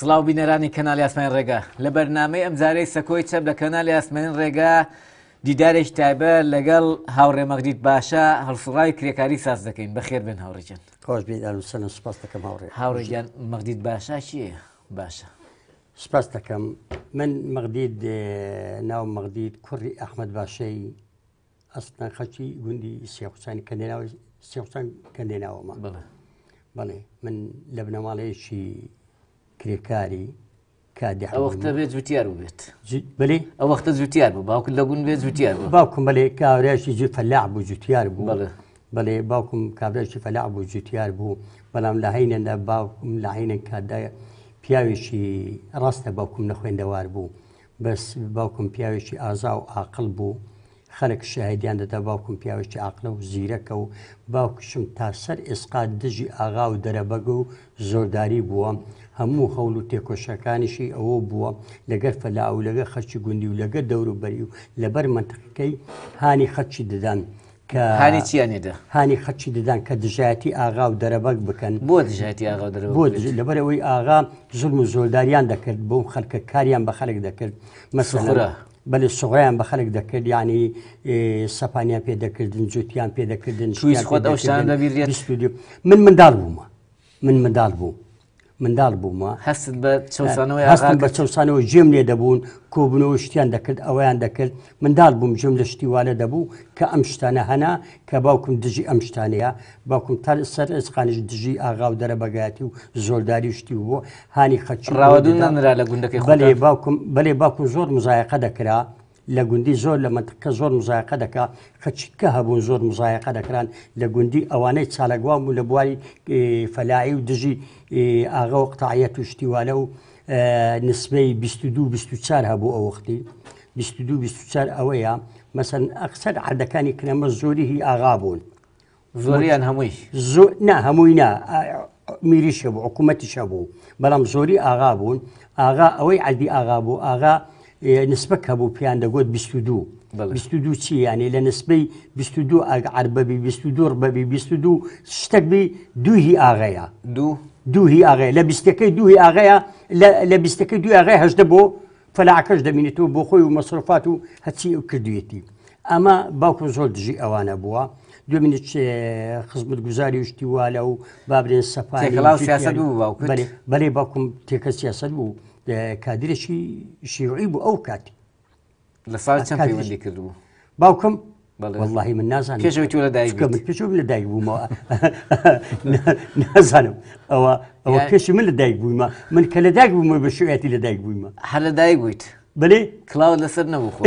سلااو بینەرانی کەنالی ئاسمین ڕێگا لە بەرنمەی ئەمزارەی سەکۆی چەپ لە کەنالی ئاسمێن ڕێگا دیدارێک تایبە لەگەڵ هاوڕێمەغدید باشە هەڵسوڕای کرێکاری ساز دەکەین بەخێر بن هاوڕێکن خۆش بیدانوسەن سپاس دەکەم هاوڕێ هاوڕێگیان مەغدید باشە چیە باشە سپاس دەکەم من مەغدید ناو مەغدید کوڕی ئەحمد باشەی ئەستان خەچی گوندی سێخچانی کەندێناوە سێخچان کەندێناوەمان بڵێ بڵێ من لە بنەماڵەیەکی کرێکاری ئەوەختە بێت زووتار بێت بلی ئەوەختە زووتار بوو باوکن لەگون بێت زووتار بوو باوکم بەێ کاورێکی جی فەلاع بوو زووتار بوو بڵێ بەڵێ باوکم کابراێکی فەلاع بوو زووتار بوو بەڵام لە هەینەدا باوکم لە هەینەن کادا پیاوێکی ڕاستە باوکم لە خوێندەوار بوو بەس باوکم پیاوێکی ئازا و عاقل بوو خەلک شاهدیان دەدا باوکم پیاوێکی عقلە و زیرەکە و باوکشم تا سەر ئێسقا دژی ئاغا و دەرەبەگە و زۆرداری بووە هەموو هەوڵ و تێکۆشەکانیشی ئەوە بووە لەگەر فەلا و لەگە خەرچی گوندی و لەگە دەوروبەری و لەبەر منتقەکەی هاانی خەرچی ددان. هانی چیانێدا هانی خەچی ددان کە دژایەتی ئاغا و دەرەبەک بکەن بۆ دژایەتی ئاغا بۆ لەبەرەوەی ئاغا زلم و زۆلداریان دەکرد بۆ خەلکە کاریان بە خەلک دەکرد مەسەرە بەێ سوغیان بە خەلک دەکرد ینی سەپانیان پێدەکردن جوتیان پێدەکردن من منداڵ بوومە من منداڵ بوو منداڵ بوومە هەست بە بە چەسانەوە ژێم لێ دەبوون کۆبنەوە شتیان دەکرد ئەویان دەکرد منداڵ بووم ژێم لە شتیوانە دەبوو کە ئەم شتانە هەنا کە باوکم دژی ئەم شتانەیە باوکم تا سەر ئەسخانش دژی ئاغااو دەرە بەگاتی و زۆرداری شتی بوو هاانی خەچڕاوەدون نانرا لە گوندەکەی بەێ باوکم بەێ باوکم زۆر مزایقە دەکرا. لە گوندی زۆر لە منتقە زۆر مزایقە دەکا خەچکە هەبوون زۆر مزایقە دەکران لە گوندی ئەوانەی چالەگوام و لە بواری فەلاعی و دژی ئاغا و قتاعە توشتیوانە و نسبەی 22 هەبوو ئەو وختی 22 ئەوەیە مەسەن ئەقسەر عادەکانی کرەمە زۆری هی ئاغا بوون زۆریان هەمووی نا هەمووی نا میریشە بوو حکوومەتیشە بوو بەڵام زۆری ئاغا بوون ئاغا ئەوەی عادی ئاغا بوو ئاغا نسبەک هەبوو پیان دەگوت 22 22 چی یانێ لە نسبەی 22 ئاگ عربەبی 22 ڕبەبی 22 شتەکبی دوهی ئاغەیە دوو دووهی ئاغەیە لە بیستەکەی دووهی ئاغەیە لە بیستەکەی دوی ئاغای هەشدە بۆ فەلاکەش دەمینێتەوە بۆ خۆی و مەصرفات و هەچی ئەو کردوێتی ئەمە باوکم زۆر دژی ئەوانە بووە دو منت خزمت گوزاری وشتی واە و بابرێن سەپای بەێ باوکم تێکە سیاست بوو کادرێکی شیوعی بوو ئەو کاتی لە ساڵ چەند پەیوەندی کردبوو باوکم واللهی من نازان پێشەوەی تۆ لە دایک من پێش لە دایک بوومەوە نازانم ئەوە ئەوە پێشی من لە دایک بوویمە من کە لە دایک بوومە بە شوێتی لە دایک بوویمە هەر لە دایک بوویت بلێ کلااو لەسەر نەبوو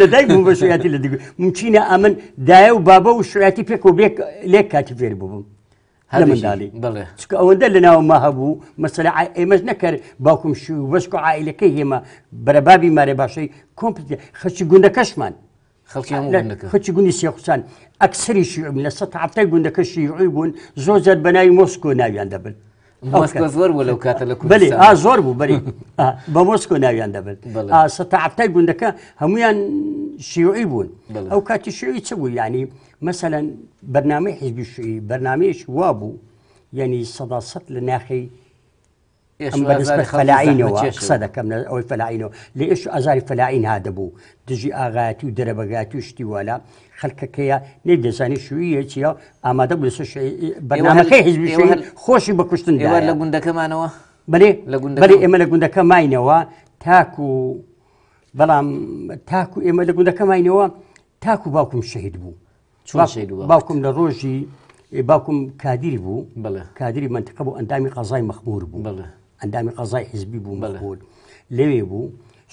لە دایک بوو بە شوێتی لە دیگو مچینە ئەمن دایە و بابە و شوێتی پێک و بێک لێک کاتی فێر بووم لە منداڵی چکە ئەوەندە لە ناومە هەبوو مەسەلا ئێمەش نەکرد باوکم شو وەشک و عیلەکەی هێمە بەرەبابی مارێ باشەی کۆمپیت خەچی گوندەکەشمان خەچی گوندی سێخسان ئەکسری شوم لە سە هەفتای گوندەکە شیعی بوون زۆر زەر بەناوی مۆسکۆ ناویان دەبن زۆر بوو لەو کاتە لە زۆر بوو بەری بە مۆسکۆ ناویان دەبن سە هەفتای گوندەکە هەمویان شیعی بوون ئەو کاتی شوی چ بوو ینی مەسەەن بەرنمەی حیزبیشوی بەرنمەیەش وا بوو یعنی سەدا سەد لە ناخی فەلاینەوە قسە دەکەم ئەوەی فەلاینەوە لە ئێش ئازاری فەلاین هادەبوو دژی ئاغاتی و دەرەبەگاتی و شتی والا خەلکەکەیە نێ دەزانانی شوویە چیا ئامادە بوو بەنامەکەی حیزبی خۆشی بەکوشتن لە گوندەکەمانەوە بەێ بەێ ئێمە لە گوندەکە ماینەوە تاکو بەڵام تاکو ئێمە لە گوندەکە ماینەوە تاکو باوکم شەهید بوو باوکم لە ڕۆژی باوکم کادیری بوو کادیری منتەکە بۆ ئەندامی قەزای مەخمور بوو ئەندامی قەزای حزبی بوو مەخور لەوێ بوو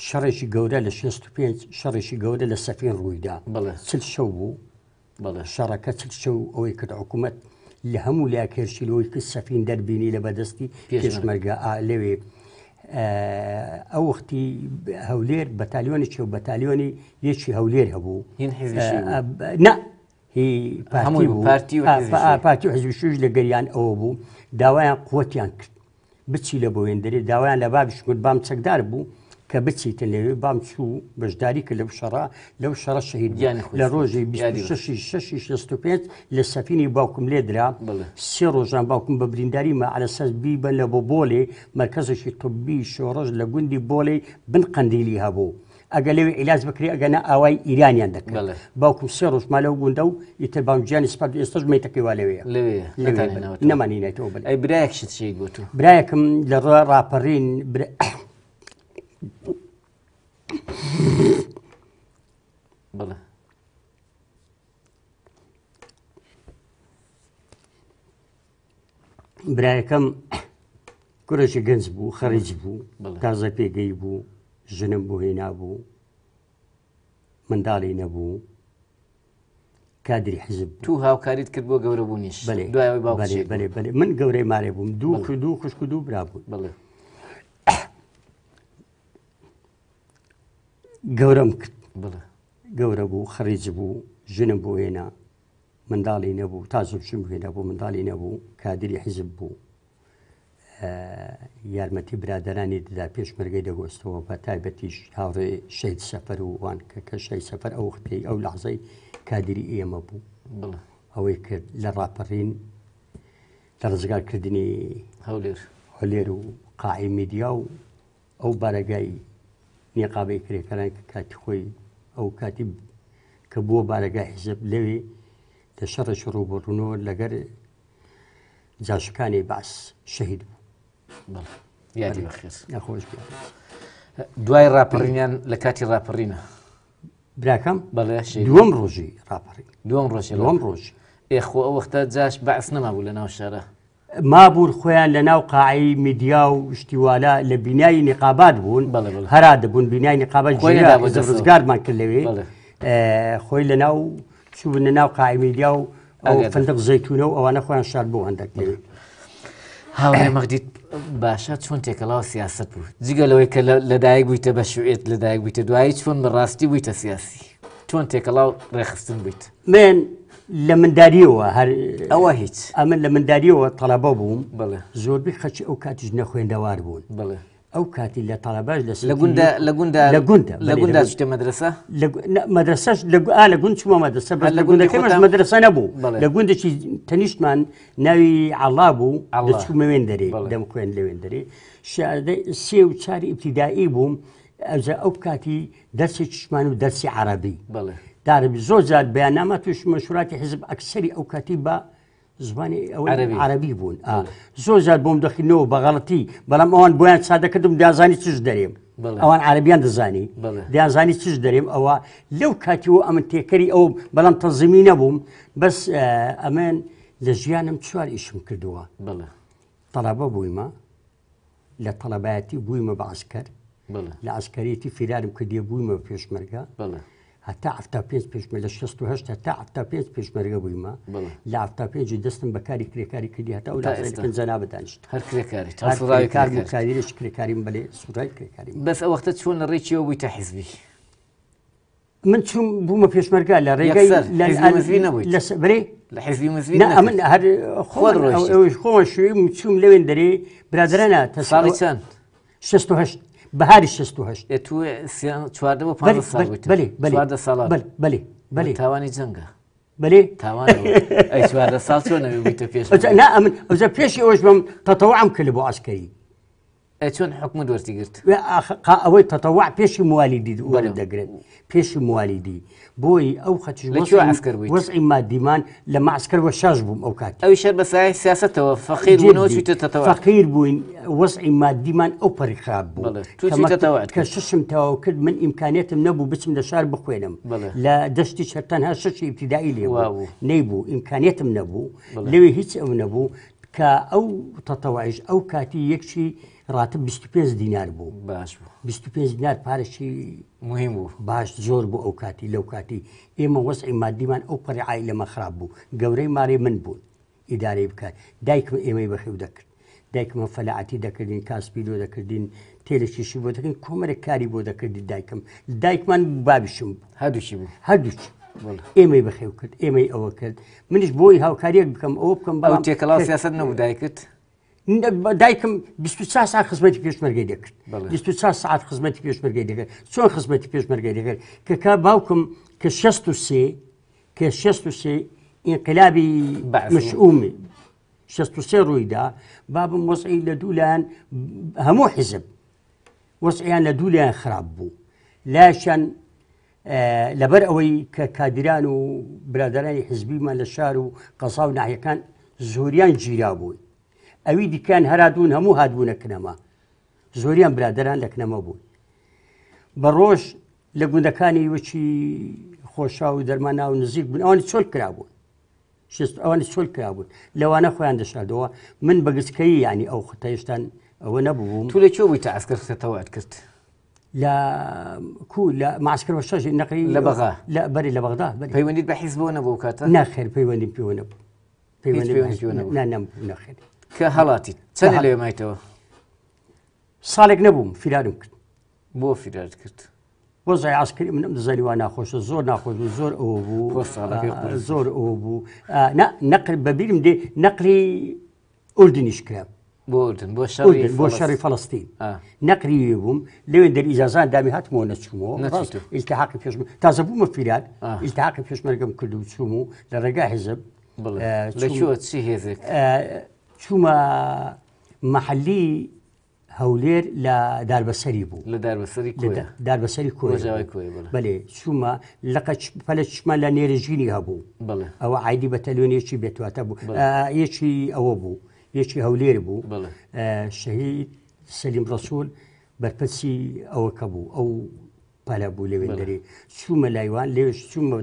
شەڕێکی گەورە لە 65 شەڕێکی گەورە لە سەفین ڕوویدا چل شەو بوو شەڕەکە چل شەو ئەوەی کرد حکوومەت لە هەموو لا کێشیلەوەی کرد سەفین دەربینی لە بەدەستی پێشمەرگە لەوێ ئەو وختی هەولێر بەتالیۆنی چێ و بەتالیۆنی یەکی هەولێر هەبوو نه پارتی و حزب شوش لە گەریان ئەوە بوو داوایان قوتیان کرد بچی لە بۆ وێندەری داوایان لە بابش کرد بام چەکدار بوو کە بچیتە لەوێ بام چوو بەشداری کە لەو شەڕ لەو شەڕە شەهیدیان لە ڕۆژی 65 لە سەفینی باوکم لێدرا سێ ڕۆژان باوکم بە برینداری مە علەسەس بیبە لە بۆ بۆلێ مرکزشی توببی شۆڕژ لە گوندی بۆلێ بن قندیلی هەبوو. ئەگە لەوێ عیلاج بکری ئەگەنە ئاوای ئیرانیان دەکەن باوکم سێ ڕۆژما لەو گوندە و ئیتر بامجییان سپات ئێستاش مەیتەکەیوا لەوێ نەمانینێتەوە بن برایەکشت چی گوتو برایەکم لە ڕۆ ڕاپەڕین بڵێ برایەکەم کوڕێکی گەنج بوو خەریج بوو تازە پێگەی بوو ژنم بۆ هێنا بوو منداڵی نەبوو کادری حزب تو هاوکاریت کرد بۆ گەورە بوونیش بێ بێ من گەورەی مارێ بووم دوو دوو خوشک دوو برابوو بڵێ گەورەم کرد گەورە بوو خەریج بوو ژنم بۆ هێنا منداڵی نەبوو تا زوبشم هێنا بوو منداڵی نەبوو کادری حزب بوو یارمەتی برادرانی ددا پێشمەرگەی دەگۆستەوە بە تایبەتیش هاوڕێ شید سەفەر و وان کە کە شەی سەفەر ئەو خپی ئەو لەحزەی کادری ئێمە بوو ئەوەی کرد لە ڕاپەڕین لە ڕزگارکردنی هەولێر هەلێر و قاعی میدیا و ئەو بارەگای نیقابی کرێکەران کە کاتی خۆی ئەو کاتی کە بووە بارەگای حیزب لەوێ لە شەڕش ڕووبڕونەوە لەگەر جاشەکانی باس شەهید بوو یادی بەخێز خۆش دوای ڕاپەڕینیان لە کاتی ڕاپەڕینە براکەم بەڵێ دوم ڕۆژی ڕاپەڕی دوم ڕۆژی لەم ڕۆژی ئێخۆ ئەوەختە جاش بەعس نەمابوو لە ناو شارە مابوور خۆیان لە ناو قاعی میدیا و شتیوالە لە بینایی نقابات بوون هەرا دەبوون بینای نقابات ڕزگارمان کرد لەوێ خۆی لە ناو چوبن لە ناو قاعی میدیا و فندق زەیتونە و ئەوانە خۆیان شار بۆ هەندێک لەوێ هاوڕێ مەدیت باشە چۆن تێکەڵاو سیاست بوو جگەلەوەی کە لەدایک بوویتە بە شوێت لەدایک بوویتە دوایی چۆن بەڕاستی بوویتە سیاسی چۆن تێکەڵاو ڕێخستن بوویت من لە منداریەوە هەر ئەوە هیچ ئەمن لە منداریەوە تەلەبە بووم بڵێ زۆربەی خەچی ئەو کاتیش نەخوێندەوار بوون بڵێ ئەو کاتی لە تەلەباش لە لە گوندا لە گوندا لە گوندا لە گوندا شتە مەدرسە مەدرسەش لە گوند چوە مەدرسە بە لە گوندەکەمەش مەدرسە نەبوو لە گوندێکی تەنیشتمان ناوی عڵا بوو چومە وێندەری دەم کوێن لە وێندەری سێ و چاری ئیبتیدایی بووم ئەزە ئەو کاتی دەرسی چشمان و دەرسی عربی داربی زۆر زیاد بەیانامە توش مەشوراتی حزب ئەکسری ئەو کاتی بە زمانی عربی بوون زۆر زیاد بۆم دەخینەوە بەغڵەتی بەڵام ئەوان بۆیان سادەکردم دازانی چش دەرێم ئەوان عربیان دەزانی دیانزانی چش دەرێم ئەوە لەو کاتیەوە ئەمن تێکەری ئەو بەڵام تەزمی نەبووم بەس ئەمێن لە ژیانم چوار ئیشم کردووە تەلابە بوویمە لە تەلەبایەتی بوویمە بە عسکەر لە ئەسکەریەتی فیلارم کردێ بوویمە پێشمەرگە هەتا ئەفتا پێنج پێشمە لە 16 تا ئەفتا پێنج پێشمەرگەبوویمە لاافتا پێنجی دەستم بەکاری کرێکاری کردی هەتا ئەوزانا هر كريكاري کرێکاریش کرێکاریم بەێ سوورای کرێکاری بەس ئەوەختە چۆن لە ڕێکیەوە بووی تا حیزبی من چون بوومە پێشمەرگا لە ڕێگای لەبێ لە حزبی مزوی من هەر خۆ خۆ شوێ چوم لەوێن دەرێ برادرانە تە ساڵی شستو هشت بەهاری 1970 تو چواردە بۆ 15 ساڵ بڵێ بڵێ ساڵ بلي بڵێ تاوانی جەنگە بلي تاواني اي چوارده سال شو نبي پیش فيش لا امن اوزا پیش اوش بم تطوعم کلبو كل عسكري چۆن حکومە دوەرتی گرت ئەوەی تەتەوا پێشی موالیدی وەرە دەگرێت پێشی موالیدی بۆی ئەو خەچوەسعی مادیمان لە ماسکەوە شاش بووم ئەو کات ئەو شەر بەسای سیاستەوە فەقیر بووین وەسعی مادیمان ئەو پەرخاب بوو کە ششم تەواو کرد من ئیمکانێتم نەبوو بچم لە شار بخوێنم لە دەشتی شەرتان ها شش ابتدایی لێوە نەیبوو ئیمکانێتم نەبوو لەوێ هیچ ئەو نەبوو کە ئەو تەتەواژ ئەو کاتی یەکشی ڕاتب 25 دینار بوو باش 25 دینار پارێکی مهم بوو باش زۆر بوو ئەو کاتی لەو کاتی ئێمە وەسعی مادیمان ئەو پەرعای لەمە خراپ بوو گەورەی مارێ من بوون ئیدارەی بکات دایکم ئێمەی بەخێو دەکرد دایکمە فەلعاتی دەکردین کاسپیلۆ دەکردین تێلەشیشی بۆ دەکردین کۆمەرە کاری بۆ دەکردی دایکم دایکمان بابیشم هەردووشی بوو هەردووچی ئێمەی بەخێو کرد ئێمەی ئەوە کرد منیش بۆی هاوکاریەک بکەم ئەو بکەم بەڵام تێکەڵاو سیاست نەبوو دایکت دایکم 24 ساعت خزمەتی پێشمەرگی دەکرد 24 ساعت مرگی پێشمەرگی چون خدمتی پیش مرگی دەکرد که که باوکم کە 63 کە 63 ئینقلابی مشعومی 63 ڕوویدا بابم وەسعی لە دوولان هەموو حزب وەسعیان لە دوولان لدولان بوو لاشان آه، لەبەر ئەوەی کە کادران و برادرانی حزبیمان لە شار و قەسا و ناحیەکان زۆریان گیرا ئەوی دیکەن هەرادون هەموو هادبوونە کنەما زۆریان برادران لە کنەمە بوون بە ڕۆژ لە گوندەکانی وەچی خۆشا و دەرمانە و نزیک بوون ئەوانی چۆل کرابوون ئەوانی چۆل کرابوون لەوانە خۆیان دەشادەوە من بەگچکەی ینی ئەو خۆتەیشتان ئەوە نەبووم تو لە چۆ بووی تا ئەسکردەوەت کرد لە کو لە ماسکەوە شەژ نەقی لە بەغ لە بەری لە بەغدا پەیوەندیت بە حیزبوو نەبوو کاتە ناخێر پەیوەندی پیوە نەبوو پەیوەندی نەخێت كهلاتي کە ما يتوه صالح نبوم في نەبووم فیلارم کرد بۆ فیرار کرد بۆ زای عسکری منم زەریوا ناخۆشە زۆر الزور زۆر الزور أوبو زۆر ئەو بوو نەقل بەبیرم دێ نەقلی ئوردنیش کرام بۆ بو شري فلسطين نقري لەوێن لو ئجازان دامی هاتمەوە نەچوومەوە ئیسکە حقی پێشم تازە بوومە تازبو ما في لاد آه. التحاق و چوم و لە ڕێگا حزب لە چی هێزێک چوومە محلی هەولێر لە داربەسەری بوو لە داربەسەری داربەسەری بەێ چوومە لە پەلە چمە لە نێرەژینی هەبوو ئەوە عیدی بە تەلوێنێکی بێتواتە بوو یەکی ئەوە بوو یەکی هەولێر بوو شەهید سەلیم ڕسول بەرپەسی ئەوەکە بوو ئەو پالا بوو لەوێندەری چوومە لایوان لێش چوومە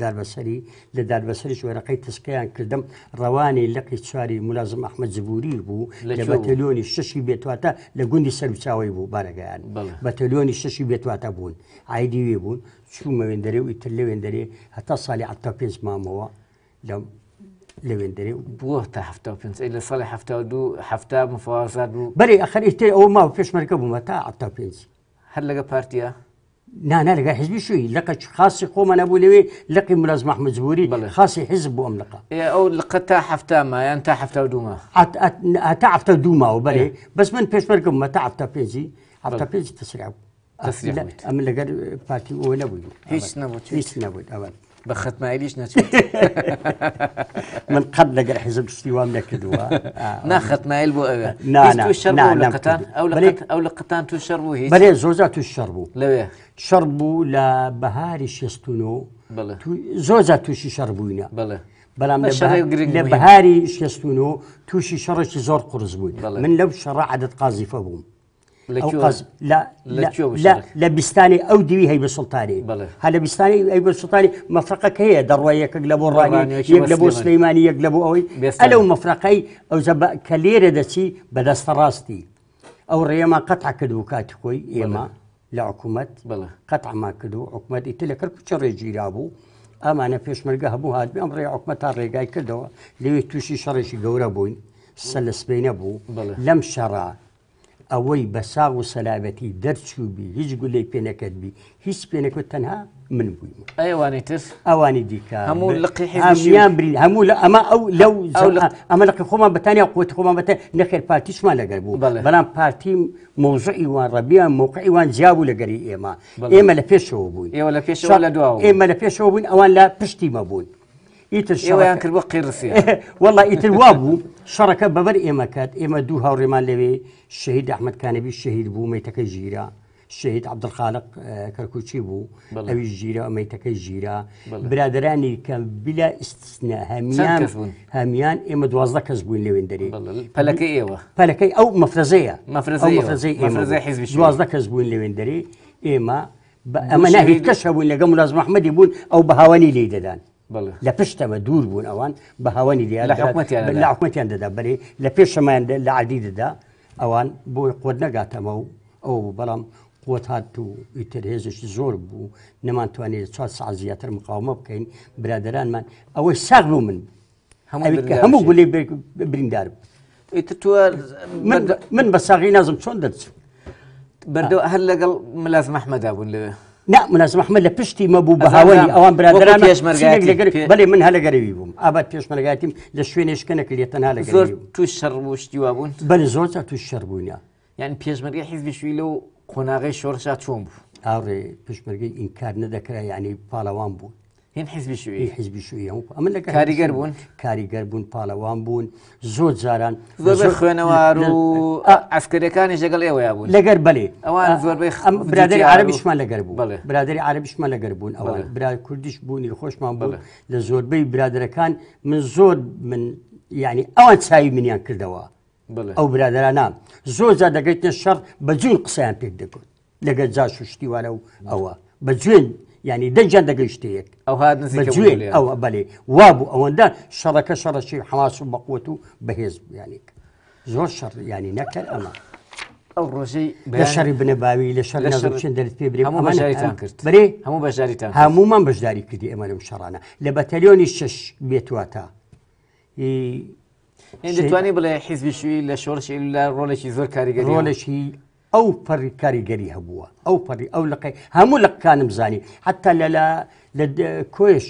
داربەسەری لە داربەسەری شوێرەقەی تسکیان کردم ڕەوانی لەقی چواری ملازم ئەحمە زبوری بوو لە بەتەلیۆنی شەشی بێتواتە لە گوندی سەرچاوی بوو بارەگەیان بەتەلیۆنی شەشی بێتواتە بوون ئایدیوێ بوون چوومە وێندەرێ و ئیتر لەوێندەرێ هەتا ساڵی عتا پێنج مامەوە لە لەوێندەری بووە تا هەفتا پێنج لە ساڵی هەفتا دوو هەفتا مفاازات بوو بەری ئەخەری تێ ئەو ماوە پێشمەرکە بوومە تا عتا پێنج هەر لەگە پارتیە نه نه لەگە حزبی شووی لەقە خاصی خۆمان نەبوو لەوێ لقي ملاز احمد زبوري خاصی حزب بۆ ئەم لەقە ئەو لقە تا هەفتامایان تا هەفتە دومە تا هەفتە دوما و بەێ بس من پێشمەرگم ما تا هەفتە پێجی هەفتە پێجی تەسرا بوو ئەم لەگەر پارتی ئەوە نەبووین هیچ نەبوو هیچ نەبوویت اول بخت ما إليش نتشوت من قبل لقى حزب الشيوان لكدوا ناخت ما آه، إلبو نا نا نا نا لقطان أو لقطان أو لقطان تشربو هيك بلي زوزة تشربو لويه شربو لبهارش يستونو بله زوزة توشي شربوينا بله بەڵام لە بەهاری شێستون و تووشی شەڕێکی زۆر من لو شرع عدد قازیفە او قصب لا لا لا بستاني او دوي هي بالسلطاني هلا بستاني هي بالسلطاني مفرقه هي دروا يكق لبو الراني سليماني يقلبو اوي الو مفرقي او زب كليره دسي بدست راستي او ريما قطع كدو كاتكوي يما لحكومه قطع ما كدو عكومة تلك كركو تشري رابو انا فيش هەبوو هاات هاد ڕێ حکومە تا ڕێگای کردەوە لەوێ تووشی شەڕێکی گەورە بووین ابو لم بوو ئەوەی بە ساغ و سەلامەتی دەرچووبی هیچ گولەی پێنەکەت بی هیچ پێنەکەت تەنها من بووین ئەوانی تر ئەوانی دیکە هەموو لەقییان برین هەموو لە ئەمە ئەو لەو ئەمە لەقی خۆمان بەتانیا قوت خۆمان بەتە نەخێر پارتیشمان لەگەر بوو بەڵام پارتیم مۆزعیوان ڕەبیان موقعیوان جیابوو لەگەری ئێمە ئێمە لە پێشەوە بووین ئێوە لە پێشەوە لە دو ئێمە لە پێشەوە بووین ئەوان لە پشتیمە بوون ايت الشركه إيه، ايوان كربو قير فيها والله ايت الوابو شركه ببر ايما كات ايما دوها وريمان لوي الشهيد احمد كانبي الشهيد بو ميتك الجيرة الشهيد عبد الخالق آه، كركوتشي بو بلا. او الجيرة ميتك الجيرة برادراني كان بلا استثناء هميان هميان ايما دوازا كزبوين لوين دري فلكي ايوا فلكي او مفرزية مفرزية او مفرزية مفرزية, مفرزية حزب الشهيد دوازا كزبوين لوين دري ايما اما ناهي كشف ولا قام لازم احمد يبون او بهواني لي ددان لا لپشت ما دور بون اوان به هوانی لا حكمتي أنا لا حکومتی انده بله لپشت ما انده لا عدید ده اوان بو قود نگات ما او بلام قوت هاتو ایتر هزش زور بو نمان تواني چوات سعزیاتر مقاومه بکن برادران من أو سغلو من همو برندار همو بولی برندار ایتر تو من من بساغی نازم چون دلسو بردو اهل لگل ملازم احمد ابون لگل نه منازم احمد لە پشتی مەبوو بە هاوەی ئەوان برادران بەێ من هە لەگەرەوی بووم ئابات پێشمەرگاتیم لە شوێنێشکەنەکە لێتەنها لە زۆر تو شەڕبوشتی وابوون بەر زۆر تا تو شەربوونیا یان پێشمەرگی حیزبیشوی لەو قۆناغی شۆرسا چۆن بوو ئاڕێ پشمەرگی ئینکار نەدەکرا یعنی پاڵەوان بوو هین حیزبی شوی حیزبی شوی ئەمە لە کاریگەر بوون کاریگەر بوون پاڵەوان بوون زۆر جاران خوێنەوار و ئەسکرەکانی ژەگەڵ ئێوەیە بوون لەگەر بەێ ئەوان زۆر برادری عربیشمان لەگەر بوو برادری عربیشمان لەگەر بوون ئەوان برا کوردیش بوونی خۆشمان بڵێ لە زۆربەی برادەکان من زۆر من یعنی ئەوان چاوی منیان کردەوە ئەو برادرانە زۆر جا دەگەیتە شەڕ بە جوون قسەیان پێ دەکوت لەگەر جا شوشتیوارە و ئەوە بە جوێن ینی دەنجان دەگەیشتەیەک ئەوێ ئەو بەێ وابوو ئەوەندە شەڕەکە شەڕەشی حواس و بەقوت و بەهێز ینی زۆر شەڕ ینی نەکەر ئەمە. ئەو ڕۆژەی بەشاری بنەباوی لە شەر دەت پێ برێ هەموو بەژاریتان کرد برێ هەموو بەژاریتان هەمومان بەشداری کردی ئەمە لەم شەڕانە لە بەتەلیۆنی شش بێتواتە دەتوانانی بڵێ حیزبیشوی لە شۆڕشی لە ڕۆلێکی زۆر کاریگەری ڕۆلێکی ئەو پەڕی کاریگەری هەبووە ئەو پەڕی ئەو لقی هەموو لەقکانم زانی حتا لەلا لە کۆش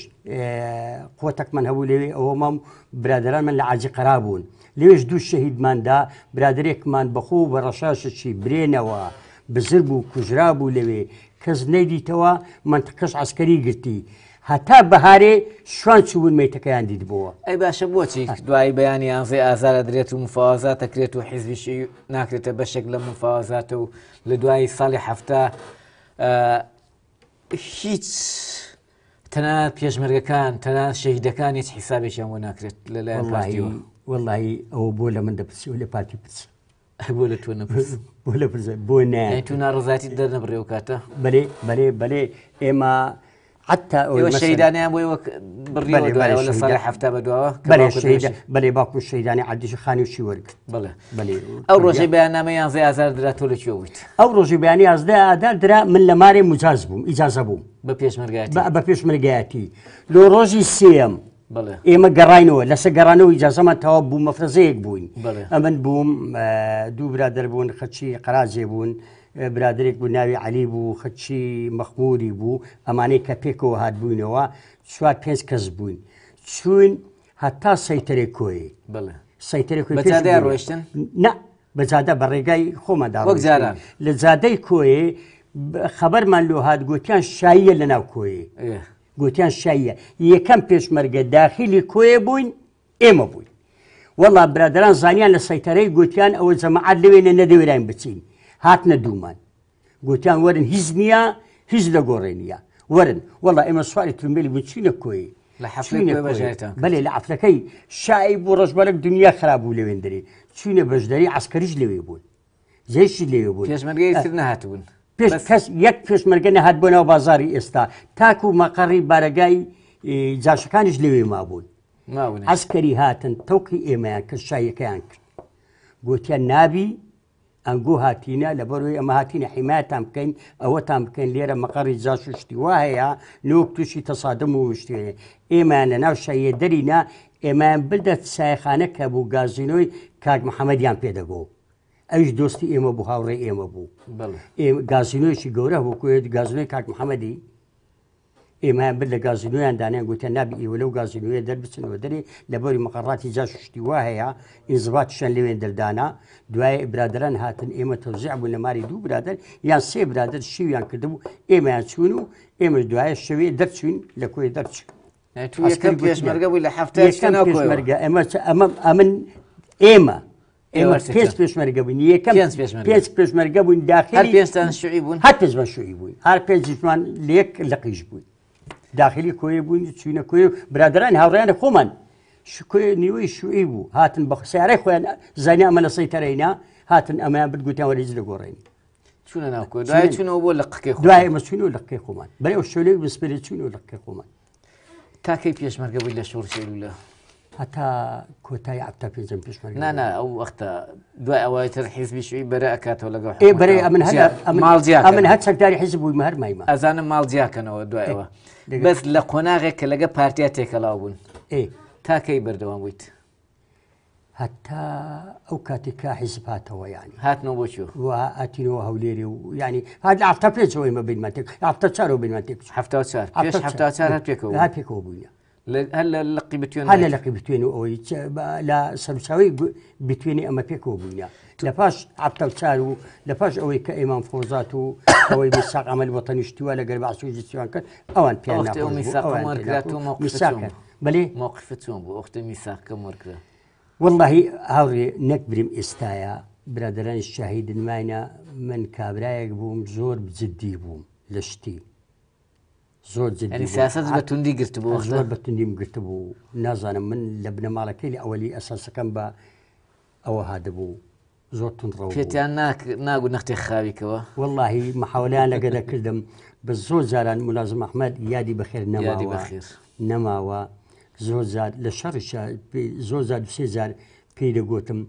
قوۆتەک من هەبوو لەوێ ئەوە مام برادران من لە عجی قرا بوون لێش دوو شەهیدماندا برادرێکمان بەخۆ بە ڕەشاشەی برێنەوە بزر بوو کوژرا بوو لەوێ کەس نەیدیتەوە منتقش عسکەری گرتی هەتا بەهارێ شوان چوون مەیتەکەیان دیدبووە ئەی باشە بۆچی دوای بەیانی یانزێ ئازارە درێت و مفاازات دەکرێت و حیزیشی ناکرێتە بەشێک لە مفاازاتە و لە دوای ساڵی هەفتە هیچ تەنات پێشمەرگەکان تەنات شەهیدەکان هیچ حیسابێکیان بۆ ناکرێت لەلایەن وڵی ئەو بۆ لە من دەپرسی و لە پارتی پرس بۆ لە تۆ نەپرس بۆ لە بۆ نای تو ناڕزاتی دەرنەبڕێ و کاتە بەێ بەێ بەێ ئێمە حتى ايوا يا بوي وك بريود ولا صالح حفته بدوا بلي الشهيد بلي باكو الشهيدان عدي شخاني وشي ورك بلي بلي او روجي بيان يان زي ازار درا تولي شويت او روجي بيان ازدا ادار درا من لماري مجاز بوم اجازه بوم ببيش مرقاتي ببيش مرقاتي لو روجي سيم قراينو ئێمە گەڕینەوە اجازه ما ئیجازەمان تەوا مفرزيك بوين بلي امن بوم اه، دو برادر بوون خەچی قەرازێ بوون برادێک بوو ناوی علی بوو خەچی مەخموری بوو ئەمانەی کە پێکەوە هات بووینەوە چوار پێنج کەس بووین چوین هەتا سەیتەرێ کۆی سەیتەرێ ڕۆشتن بەجادە بە ڕێگای خۆمەدا وەکزاران لە جادەی کۆیە خەبەرمان لۆ هاات گوتیان شایە لە ناو کۆیە گوتیان شایە یەکەم پێشمەرگە داخلی کۆیە بووین ئێمە بووین وەڵا برادران زانیان لە سەیتەرەی گوتیان ئەوە جەمەعات لەوێنە نەدەوێران بچین هاتنە دوومان گوتیان وەرن هیچ نییە هیچ لە گۆڕێنە وەرن وڵا ئێمە سواری ترمبیلی بچینە کۆی بەێ لە عفلەکەی شایی بۆ ڕژبەرەك دنیا خراببوو لەوێندری چینە بەشداری عسکەریش لەوێ بوون جێشی لێوێ بوو پێشمەرگەی نهاتبوون کەس یەک پێشمەرگە نەهات بۆ ناو بازاری ئێستا تاکو و مەقەڕی بارەگای جاشەکانیش لەوێ مابوون ئەسکەری هاتن تەوقی ئێمەیان کە شایەکەیان کرد گوتیان نابی ئەنگۆ هاتیە لە بەروی ئەمە هاتیە حیمایتان بکەین ئەوەتان بکەین لێرە مەقەڕی جااش شتی وا هەیە نۆک تووشی تەسادم و شتێ ئێمان لە ناو شایە دەرینا ئێمان بدە سایخانە کە بوو گازینۆی کاک محەممەدیان پێدەبوو. ئەوش دۆستی ئێمە بوو هاوڕێ ئێمە بوو گازینۆشی گەورە بۆ کوێت گازینۆی کاک محەممەدی ئێمایان بر لە گازینویان دانیان گوتیان نابی ئیوە لەو گازینویە دەربچنەوە دەری لەبەری مەقەڕاتی جا شتی وا هەیە ئینزباتشان لەوێن دەردانا دوای برادران هاتن ئێمە تەوزیع بوو لەماری دوو برادر یان سێ برادر شیویان کردبوو ئێمەیان چوون و ئێمە دوایە شەوێ دەرچوین لە کۆی دەرچوو. پێشمەرگە بووی لە هەفتە پێشمەرگە ئەمە ئەمن ئێمە ئێمە پێش پێشمەرگە بوون یەکەم پێش پێشمەرگە بوون داخل پێستان شوی بوون هەر پێشمە شوی بوون هەر پێنجمان لێک لەقیش بوون. داخلی کۆی بوون چوینە کوێ برادران هاوڕیانە خۆمان شکوێ نیوەی شوئی بوو هاتن بە خسیارای خۆیان زانانی ئەمە لە سەی تەرەینا هاتن ئەمەیان بگوتیان وەریز لەگۆڕێنی چونە ناوکۆ دوای چونەوە بۆ لە قکێ دوای ئمە چون و لە قی خۆمان بەێ شولەی بسپێ چون و لە قی خۆمان تاکەی پێشمەرگە بووی لە شۆڕ سێلوولە كوتاي نانا هەتا کۆتای ئاپتاپێزم پێشمە نانە ئەو وەختە دوای ئەوەی تر حیزبیشوی بەرە ئەکاتەوە لەگەڵ ئێ إيه، بەێ من ماڵجیا من هەر چەکداری حیزب بووی هەرمایمە ئەزانم ماڵجیاکەنەوە دوایەوە إيه، بەس لە قۆناغێک کە لەگە پارتیا تێکەڵاو إيه. بوون ئێ تاکەی بەردەوام بوویت هەتا ئەو کاتێکا حیزباتەوە یانی يعني. هاتنەوە بۆچی و ئاتینەوە هەولێری و ینی هاات ئافتە پێچەوەی مە بینمەتێک ئافتە چارەوە بینمەتێک هەفتە چار هەفتە چار هەپێکەوە هاپێکەوە بووە هل لقيبتين هل لقيبتين او لا سمساوي بتويني اما فيكو بنيا لفاش عبد الشارو لفاش او كايمان فوزاتو او بيساق عمل وطني اشتوى لقرب عسوج السيوان كان او ان بيانا اختي او ميساق ماركلاتو موقفتهم بلي موقفتهم بو اختي ميساق ماركلا والله هاوري نكبرم استايا برادران الشهيد الماينا من كابرايك بوم زور بجدي بوم لشتي زۆر سیاست بە توندی گرت بوو زۆر بە توندیم گرت بوو نازانم من لە بنەماڵەکەی لە ئەوەلی ئەساسەکەم بە ئەوە هادەبوو زۆر تونڕەوێتیان ناگو نختی خاویکەوە واللهی مححاولیان لەگە دەکردم بە زۆر جاران ملازم ئەحمد یادی بەخێر نەماوە نەماوە زۆر زار لە شەڕ زۆر زار سێ زار پێی دەگوتم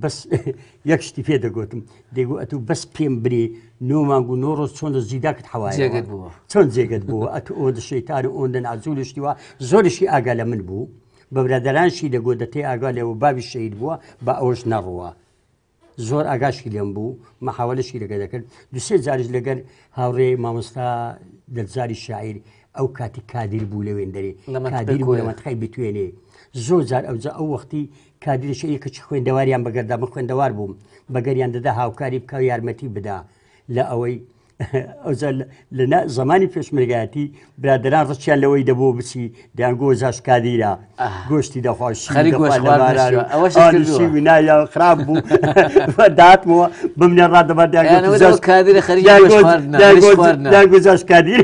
بەس یەک شتی پێ دەگوتم دەیگو ئەتو بەس پێم بری نۆمانگ و نۆڕۆ چۆن لە زیداکت هەوایەت بووە چۆن جێگەت بووە ئەت ئۆ دشەیتار و ئۆندەن ئازوولشتیوە زۆرشی ئاگا لە من بوو بەبرادەرانشی دەگۆ دەتێ ئاگا لەوە باوی شەید بووە بە ئەوش نەڕووە زۆر ئاگاشی لێم بوو مەحاولەشی لەگە دەکرد دوسێ جارش لەگەر هاوڕێ مامۆستا دەزاری شاعیر ئەو کاتی کادیر بوو لەوێن دەری کادیر بوو لەمەتخی بتوێنێ زۆر جار ئەوجا ئەو وەختی کادلش ئەیکە چ خوێندەواریان بەگەردا بە خوێندەوار بووم بەگەریان دەدا هاوکاری بکە یارمەتی بدا لە ئەوەی لە زمانی پێشمرگاتی برادران ڕچیان لەوەی دەبوو بچی دیان گۆزاش کادیرا گۆشتی دەخواشینا خراپ بوو داتمەوە بمنێ ڕادەبات گۆزاش کادیر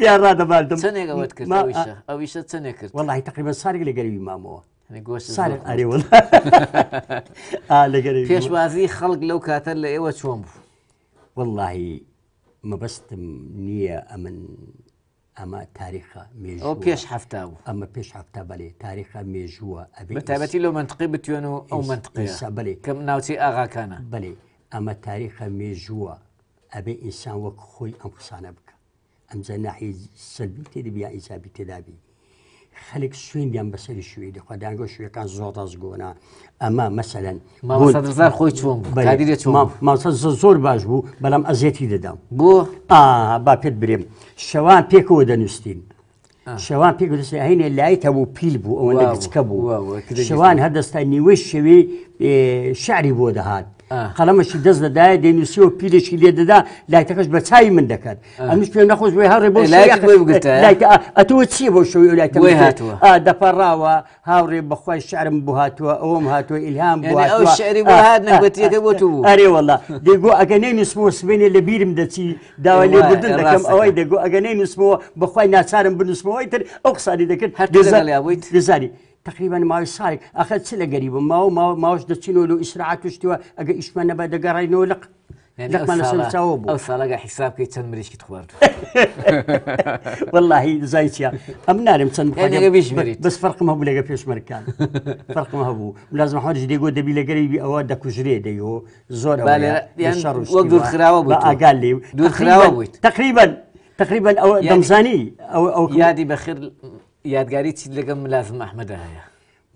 اختيار هذا مالتم سنة قوات كرت أويشة أويشة سنة كرت والله تقريبا صار اللي قريب مامو صارق أري والله آه اللي قريب فيش بازي خلق لو كاتل لأيوة شوام والله ما بس نية أمن أما تاريخ ميجوا أو بيش حفتاو أما بيش حفتا بلي تاريخ ميجوا أبي متابتي لو منطقي بتيونو أو منطقي إيسا بلي كم ناوتي آغا كان بلي أما تاريخ ميجوا أبي إنسان وكخوي أنفسانا ئەمجە ناحی سەلبی تێدەبیان ئیسابی تێدابی خەلک سوێنیان بەسەری شوێنی خۆدانگۆ شوێەکان زۆر ڕازگۆنا ئەما مەسەلەن مازار خۆی چۆن ماسە زۆر باش بود بلام ازیتی دادم بو؟ آه با پید بریم شوان پیکو دنستین آه. شوان پیکو دنستین گوتس لعی تا بو پیل بوو ئەوەندە بچکە بوو شوان هدستان نیوەی شوی اه، شعری بوده هاد قەڵەمەشی دەست دەدایە دەنووسی و پیرێکی لێ دەدا لایتەکەش بە چای من دەکات ئەمش پێ نەخۆش بۆی هەڕێ بۆ ئەتەوە چیە بۆ شوی لایتە هاتووە دەپەڕاوە هاوڕێ بەخوای شعرم بۆ هاتووە ئەوم هاتووە ئیلهام شعریهاتەکە بۆ تو ئەرێوەڵ دەگو ئەگەنەی نوسمەوە سبێنێ لە بیرم دەچی داوا لێ بردن دەکەم ئەوەی دەگو ئەگەنەی نوسمەوە بەخوای ناچارم بنووسمەوەی تر ئەو قسانی دەکرد هەر دەزاری تقریبا ماوەی ساڵێک ئەخەت چ لە گەریبم ماوە ماوە ماوەش لق و ئیسراعات وشتیوە ئەگە ئیشمە نەبە حساب لەق ئەو ساڵگە والله چەند مریشکت خوارد واللهی دزایتە ئەم نارم چەند يعني بەس فەرقم هەبوو لەگە پێشمەرکان فەرقم هەبوو لازم حۆج دێگۆ دەبی لەگەری ئەوە دەکوژرێ دەیەوە زۆر دوورخراوە بە ئاگال دور دوورخراوە بوویت تقریبا او دمزاني يعني- او او يادي بخير یادگاری چیت لەگەم ملازم ئەحمەدا هەیە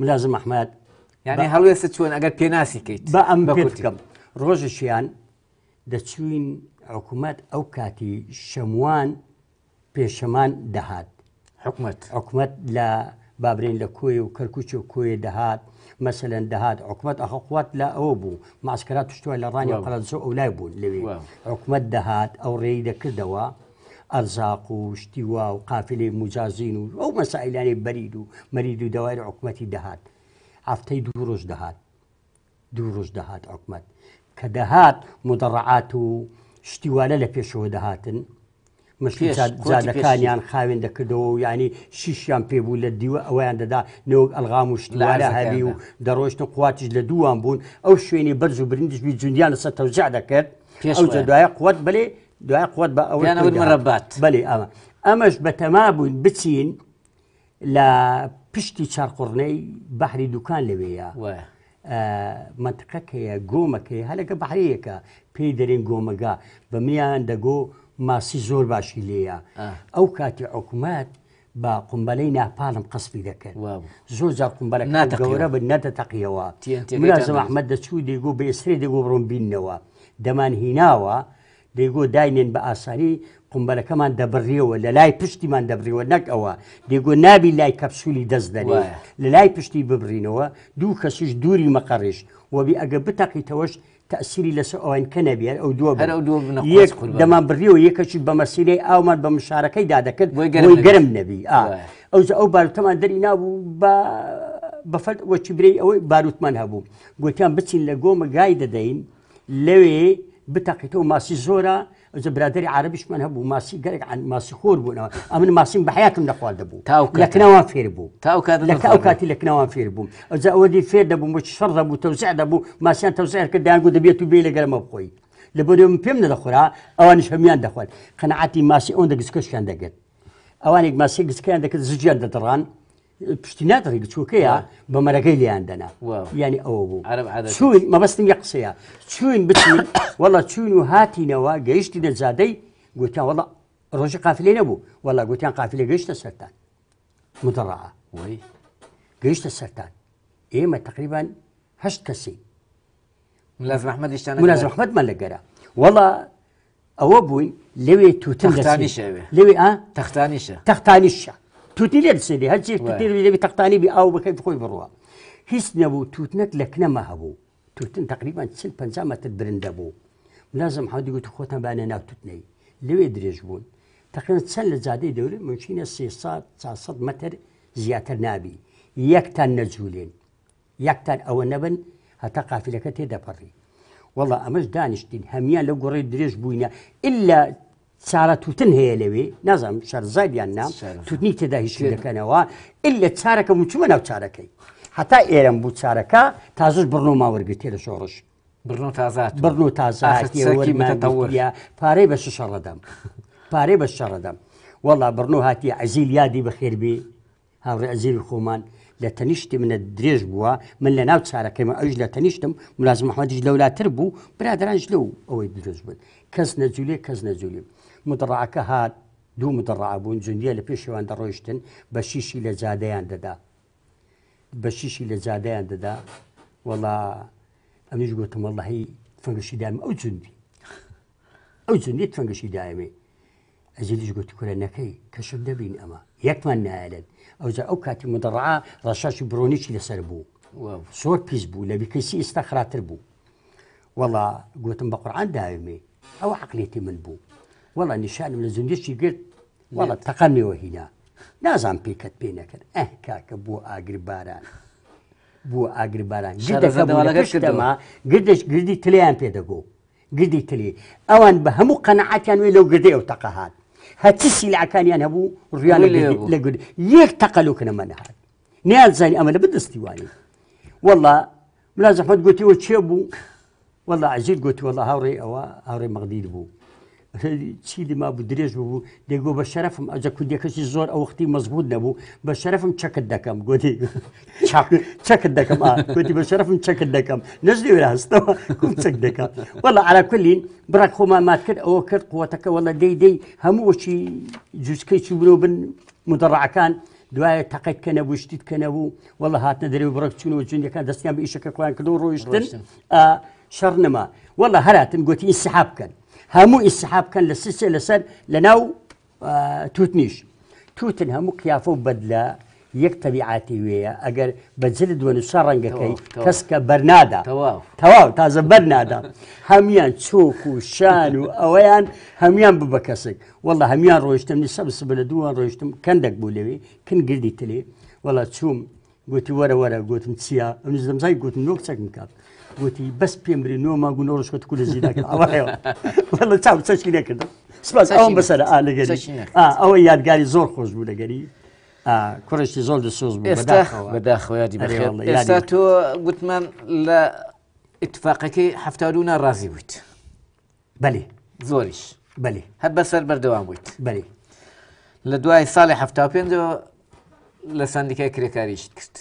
ملازم ئەحمد یعنی هەڵێسە چۆن ئەگەر پێناسیکەیت بە ئەم بەکەم ڕۆژشیان دەچوین حکوومەت ئەو کاتی شەموان پێشەمان دەهات حکوومەت حکوومەت لە بابرین لە کۆی و کەرکوچی و کۆی دەهات مەسەەن دەهات حکوومەت ئەخەخوات لە ئەوە بوو ماسکرات شتوە لە ڕانی قەزۆ ئەو لای بوون لەوی حکوومەت دەهات ئەو ڕێی دەکردەوە ئەرزاق و شتیوا و قافلی مجازین و ئەو مەسائلانی بەرید و مەرید و دەوای حکوومەتی دەهات هەفتەی دوو ڕۆژ دەهات دوو ڕۆژ دەهات حکوومەت کە دەهات مدەڕعات و شتیوالە لە پێشەوە دەهاتن مشکلزادەکانیان خاوێن دەکردەوە و ینی شیشیان پێبوو لە دیوە ئەویان دەدا نەوەک ئەلغام و شتلاە هەبی و دەڕۆشتە قواتیش لە دووان بوون ئەو شوێنی بەرز و برنجبی جوندیان لەسەر تەوجا دەکرد پێش دوایە قوت بلێ دوای قوت بە ئەوەبات بەێ ئەمە ئەمەش بە تەمابووین بچین لە پشتی چارقڕنەی بەحری دوکان لەوەیە منتقەکەیە گۆمەکەی هەلەکە بەحرەیەەکە پێی دەرێن گۆمەگا بە میان دەگۆ ماسی زۆر باشی لێە ئەو کاتی حکوومەت با قمبلەی ناپالم قسپی دەکرد زۆر جا قمبلە ناتەگەورە بە نەتەتەقیەوە منە زەمەحمەد دەچوو دەیگو بێسرێ دەگۆ بڕۆم بینەوە دەمان هیناوە دەیگۆ داینێن بە ئاسانی قمبەرەکەمان دەبڕیەوە لە لای پشتیمان دەبریەوە نەک ئەوە دێگۆ نابی لای کەپسولی دەست دەنێ لە لای پشتی ببرینەوە دوو کەسیش دووری مەقەڕێش وەبی ئەگە بتەقیتەوەش تەسیری لەس ئەوەنکە نەبیێت ئەو دووە دەمان بڕیەوە یەکەچی بە مەسیرەی ئاومان بە مشارەکەی دادەکرد بۆی گەرم نەبی ئەو ئەو بارتەمان دەری نابوو بە بەفەت وەچبرەی ئەوەی باروتمان هەبوو گوتیان بچین لە گۆمە گای دەدەین لەوێ بتقیت و ماسی زۆرە برادری عربیشمان هەبوو ماسی گەرەك ماسی خۆر بوونەوە ئەمن ماسیم بە حیاتم نەخوارد دەبوو لەکناوان بو بوو ئەو کاتی لەکناوان فێر بووم ئەوجا ئەوەی فێر دەبوو بۆ شەڕ دەبوو تەوزع دەبوو ماسییان تەوزعر کە داگو دەبێت و بێ لەگەرممە بخۆی لە بۆم پێم نەدەخورا ئەوانش دخوال دەخوارد قەنعاتی اون ئەوەن دەگسکەشیان دەگەت ئەوانێک ماسی گسکیان دەکرد زجیان دتران بشتينات ريك تشوكيا بمرقي لي عندنا واو. يعني او ابو عرب عدد شوين ما بس نقصيا شوين بتمي والله شوين وهاتي نوا جيشتي الزادي قلت والله روجي قافلين ابو والله قلت انا قافله جيشت مدرعه وي جيشت السرطان ايما تقريبا هشت كسي ملازم احمد ايش ملازم احمد ما لقرا والله او ابوي لوي توتن تختانيشه لوي اه تختانيشه تختانيشه توتيليد سيدي هل شيء توتيليد بي تقطاني بي او بكيف خوي بروا هيس نبو توتنت لكنا ما هبو توتن تقريبا سل بنزامة تدبرندبو لازم حد يقول تخوتنا بانا ناو توتني لو يدريش بون تقريبا سن لزادي دوري من منشينا سيصاد تاصد متر زياتر نابي يكتن نزولين يكتن او نبن هتقع في لكتي دفري والله امش دانشتين دين هميا لو قريد دريش بوينا الا چارە تووتن هەیە لەوێ نازانم شەرزایبیان نام تووتنی تێدا هیچ دەکەنەوە ئل لە چارەکە موچمە ناو چارەکەی هەتا ئێرم بوو چارەکە تازش بڕنۆ ماوەرگی تێ لە شۆڕش بڕنۆ تازات بڕنۆ تازاتیەوەریە پارەی بە شەڕەدەم پارەی بە شەڕەدەم وەڵا بڕنۆ هاتی عزیل یادی بەخێربی هاوڕێ ئەزیری خۆمان لە تەنیشتی منە درێژ بووە من لە ناو چارەکەیمە ئەوش لە تەنیشتم ملازم محمەدیش لەولاتر بوو برادرانش لەو ئەوەی درۆژ بن کەس نەجوولێ کەس نەجوولیم مدڕعەکە هات دوو مدڕع بوون جندیە لە پێشیوان دەڕۆیشتن بە شیشی لە زادەیان دەدا بە شیشی لە زادەیان دەدا وڵا ئەمیش گوتم وڵهی فەنگشی دام ئەو جندی ئەو جندی فەنگشی دایمێ ئەزیلیش گوتی کورەنەکەی کەشت دەبین ئەمە یەکمان نایەن ئەوجا ئەو کاتی مدڕعا ڕەشاشی برۆنیی لەسەر بوو سۆر پیس بوو لە بیکەسی ئێستا خراتر بوو وڵا گوتم بە قورآان داوێ ئەو عقلێتی من بوو والله نیشانم لە زوندێکی گرت وڵە تەقەمەوە هینا نازان پێکەت پێ نەکرد ئەه أه، کاکە بۆ ئاگر باران بووە ئاگر باران گردەکەما گردش گردی تلیان پێدەگۆ قدي تلی ئەوان بە هەموو قەنەعاتیان وێ لەو گردی ئەو تەقەهات هەچی سیلعکانیان هەبوو ڕیان لە گرد یەک تەقەلوکنە مەنەهات نیازانی ئەمە لە بدەستیوانی والله ملا زەحمەت گوتیەوە چێ بوو والله عزیز گوتی والله هاوڕێ ئەوە هاوڕێ مەغدیر بوو چیلی ما بوو درێژ بوو دەگو بە شەرفم ئەجە کوندەکەشی زۆر ئەو وختی مەزبوط نەبوو بە شەرفم چەکت دەکەم گوتی چەکت دەکەم گوتی بە شەرفم چەکت دەکەم نەژدی ڕاستەوە کوم چەک دەکەم وەڵە عراکلین براک خۆمان مات کرد ئەوە کرد قوتەکە وەڵە دەی دەی هەمووەچی جوچکەی چی برۆ بن مدەڕعەکان دوایە تەقیت کە نەبوو شتیت کە نەبوو وەڵە هاتە دەرەوە بڕک چونەوە جونەکان دەستیان بە ئیشەکە خۆیان کردو ڕۆیشتن شەڕ نەما وەڵە هەراتم گوتی ئیسحاب بکەن هەموو ئیسحابکەن لە سسێ لەسەر لە ناو تووتنیش تووتن هەموو قیافە و بەد لە یەک تەبیعاتی وەیە ئەگەر بەجلد وەنووسە ڕەنگەکەی کەس کە بەرنادا تەواو تازە بەرنادا هەمیان چۆک و شان و ئەوەیان هەمان ببە کەسێک وەڵە هەمان ڕۆیشتم نی سەبس بە لە دووان ڕۆیشتم کەندێک بوو لەوێ کن گردی تلێ وەڵە چوم گوتی وەرە وەرە گوتم چییە ئەم زمزای گوتم نۆک چەکم کات گوتی بەس پێمری نۆما گونۆڕشکەت کو لە زیینەکە ئەوە چاو چەشکی نەکردم سپاس ئەوم بەسەر ئالگەری ئەوە یادگاری زۆر خۆش بوو لەگەری کوڕشتی زۆر دەسۆز بوو بەداخۆیادی ئێستا تۆ گوتمان لە اتفاقەکەی هەفتادونا ڕازی بوویت بەێ زۆریش بەێ هەر بەسەر بەردەوام بوویت بەێ لە دوای ساڵی هەفتا پێنجەوە لە سندیکای کرێکاریشت کرد.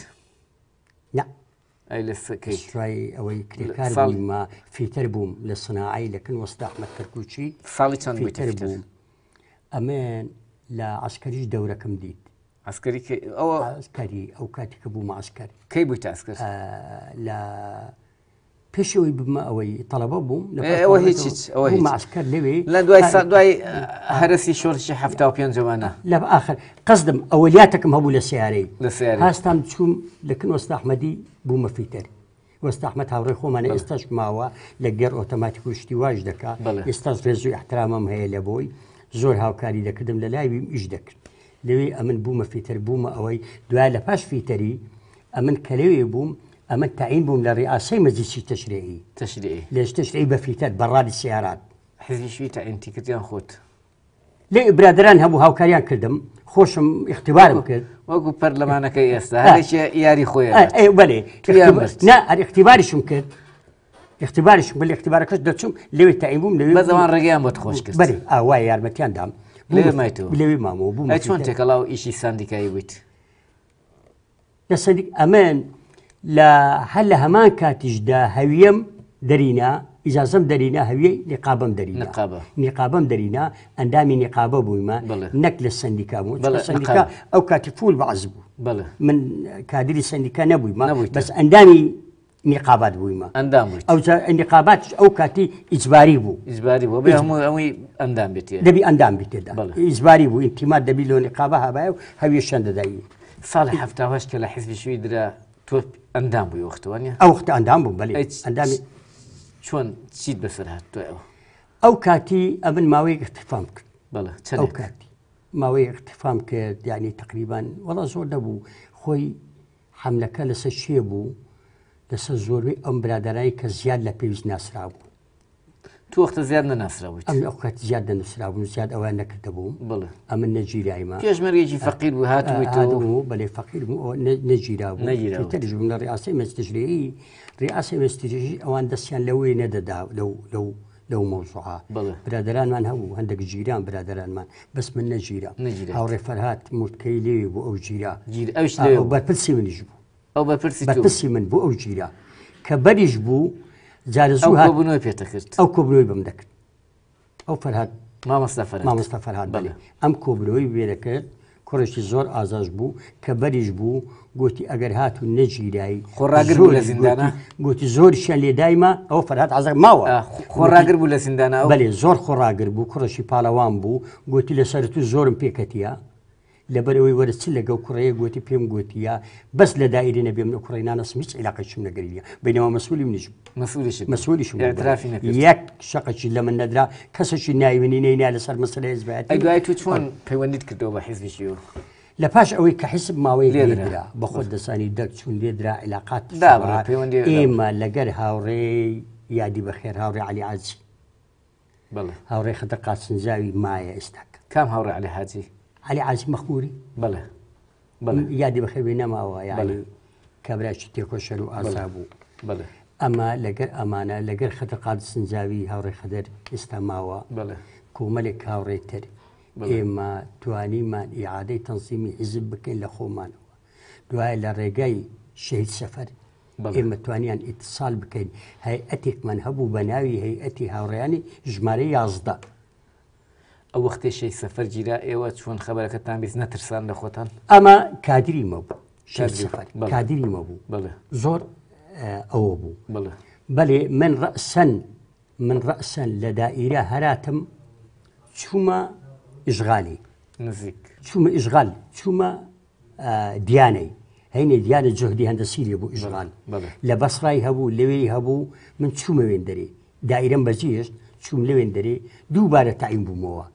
لەسەکەی ئەوەی کرێکارما فیتەر بووم لە سناایی لەکن وەستاحمەد کەرکوچی ساڵی چەند فیتەر بووم ئەمێن لە عسکەریش دەورەکەم دیت ئەسکەری ئەوە ئەسکاری ئەو کاتێککە بووم ئاسکەر کەی بوویت ئاسکەر لە پێشەوەی بمە ئەوەی تەلەبە بووم ئەوە هیچ ئەوەماشکە لەوێ لە دوای سا دوای هەرسی شۆرشی هەفتا و پێنجوانە لە آخر قەزدم ئەولیاتەکەم هەبوو لە سیارەی هاستان چوم لەکن وەستاحمەدی بوومە فیتەر وەستاحمە هاوڕێ خۆمانە ئێستاش ماوە لە گەر ئۆتۆماتیک وشتی واش دەکا ئێستاس ڕێزوی احترامم هەیە لە بۆی زۆر هاوکاری دەکردم لە لایویم ئیش دەکرد لەوێ ئەمن بوومە فیتەر بوومە ئەوەی دوای لە پاش فیتەری ئەمن کە لەوێ بووم اما التعيين بهم لرئاسه مجلس التشريعي تشريعي ليش تشريعي بفيتات براد السيارات حيث شوي تعيين تكتيان خوت لي برادران هبو هاوكاريان كردم خوشم اختبارم کرد وەکو پەرلەمانەکەی ئێستا هەرێکی یاری خۆیان بەێ اختیباریشم کرد اختیباریشم بل لي التعيين بهم تایبووم لەوێ بەزەوان ڕێگەیان بۆت خۆش کرد بەێ ئاوای یارمەتیان دام لي لي ما ما يتو لەوێ مامۆ بوو چۆن تێکەڵاو ئیشی سندیکایی يا لە امان لا هل همان كاتج دا هويم درينا إذا زم درينا هوي نقابم درينا نقابة نقابم درينا أندامي نقابة بويما نكل السندكا مو السندكا أو كاتفول بعزبو بلى من كادر السندكا نبويما نبويتا. بس أندامي نقابات بويما أندامي أو النقابات أو كاتي إجباري بو إجباري بو بس مو أوي أندام بيتي دبي أندام بيتي دا بلى إجباري بو انتماد دبي لو نقابة هبايو هوي الشندة دايي صالح حفتا واش كلا حزب شوي درا تۆ ئەندام بووی وەختوانە ئەو وختە ئەندام بوو بەێ ئەندامی چۆن چیت بەسەرهات تۆ ئەوە ئەو کاتی ئەمن ماوەی اختفام کرد بەڵە کاتی ماوەی اختفام کرد یعنی تقریبان وڵە زۆر دەبوو خۆی حملەکە لەسەر شێ بوو لەسەر زۆربەی ئەم برادرایی کە زیاد لە پێویست ناسرا بوو تو وەختە زیاد نەناسراویت ام ئەوقەت زیاد دەنووسراون زیاد اوان بله ام ئەوان نەکردبووم بڵێ ئەمە نەگیرایمە پێشمەرێکی فەقیر بوو هاتووی تۆبوو بەێ فەقیر بوو نەگیرابوو تەرژم لە ڕاسی مەستژری ڕاسی مەستژی ئەوان دەستیان لەوەی نەدەدا لەو لەو مۆزوعا برادرانمان هەبوو هەندێک جیران برادرانمان بەس من نەگیرا هاوڕێ فەرهات مردکەی لێوی بۆ او جیرا بەرپرسی منیش بوو ئەو بەرپرسی من بوو ئەو جیرا کە بەریش بوو جارە زوو هابوونەوە پێتەکرد ئەو کۆبرۆی بم دەکرد ئەو فەرهاد مامۆستا فەرهاد بەێ ئەم کۆبرۆی وێرەکرد کوڕێکی زۆر ئازاش بوو کە بەریش بوو گوتی ئەگەر هاتو نەجیرایی خۆڕاگر بوو لە زیندانە گوتی زۆر شە لێدایمە ئەو فەرات عزەر ماوە خۆڕاگر بوو لە زیندانە بەێ زۆر خۆڕاگر بوو کوڕەشی پاڵەوان بوو گوتی لەسەر تو زۆرم پێکەتیە لەبەرەوەی وەرە چ لەگەڵ کوڕەیە گوتی پێم گوتیە بەس لە دایری شو من کوڕینانە سمیچ علاقەشم نەگەریە بینەوە مەسوولی منیش مەسوولیش یەک ناي لە من نەدرا کەسەکی نایوێنی نینیا لەسەر مەسلە هێزبات أيوة، أيوة، في تو چۆن پەیوەندیت کردەوە بە حیزبیشی و. لە پاش ئەوەی کە حیسب ماوەی لێدرا بە خۆ دەسانی في لێدرا علااقات ئێمە لەگەر هاوڕێ یادی بەخێر هاوڕێ علی عاجی هاوڕێ خەتە قاسنجاوی مایە استك كم هاوري علي حاجی علي عازم مخبوري بله بله یادی بخێوی نەماوە یعنی يعني کابراش تێکۆشەر و ئاسابوو بله ئەما لەگەر ئەمانە لەگەر خەتەقات سنجاوی هاوڕێ خەدەر ئێستا ماوە بله کۆمەلێک اما تواني توانیمان اعاده تەنسیمی حزب بکەین لە خۆمانەوە دوایە لە ڕێگای شەهید سەفەر ئێمە توانیان ئیتصال بکەین هەیئەتێکمان هەبوو بە ناوی هەیئەتی هاوڕێیانی جماري یازدە ئەو وەختێشەی سەفەر گیرا ئێوە چۆن خبرەکەتان بیست نەترسان لە خۆتان ئەمە کادری مەبوو کادری مەبوو زۆر ئەوە بوو بەێ من ڕسەن من ڕسەن لە دائیرە هەراتم چوومە ئژغالی نزیک چوومە ئژغال چوومە دیانەی هەینێ دیانە جهدی هەندەسی لێ بوو ئژغال لە بەسڕای هەبوو لەوێ هەبوو من چوومە وێندەری دائیرم بەجیشت چوم لەوێن دەرێ دووبارە تایم بوومەوە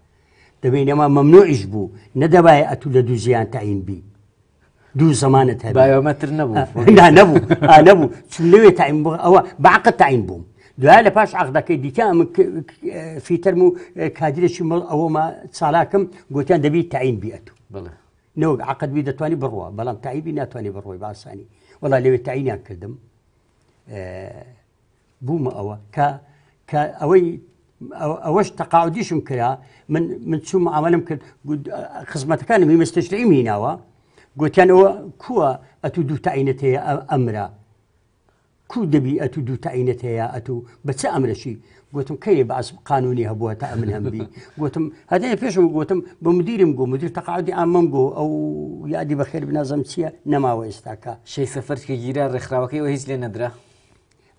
دەبینەوە مەمنوعیش بوو نەدەبایە ئەتو لە دوو زیان تاین بی دوو زمانت هەبایەمەتر نەبوو نەبوو نەبوو چ لەوێ تاین بوو ئەوە باعقە تاین بووم دوای لە پاش عقدەکەی دیکە فیتەرم و کادرێکی مڵ ئەوەمە چالاکم گوتیان دەبی تاین بیەت نەوە عقدبی دەتوانانی بڕوە بەڵام تایبی ناتوانانی بڕۆی باسانی وڵا لەوێ تاینیان کردم بوومە ئەوە کە ئەوەی ئەوەش تەقاودیشم کرا من چوم ئامەلم کرد خزمەتەکانم مستەشری میناوە گوتیان ئەوە کووە ئەتو دوو تاینەت هەیە ئەمرا کو دەبی ئەتو دوو تاینەت هەیە ئەتو بەچ ئەمرشی گوتم کەی بەس قانونی هەبووە تا ئەمن هەمبی گوتم هەدای پێشم گوتم بە مدیرم گو مدیر تەقاعدی ئامەم گۆ ئەو یادی بەخێر بنازەم چییە نەماوە ئێستاکە شەی سەفەرکی گیرە ڕێکخراوەکەی و هیچ لێ نەدرا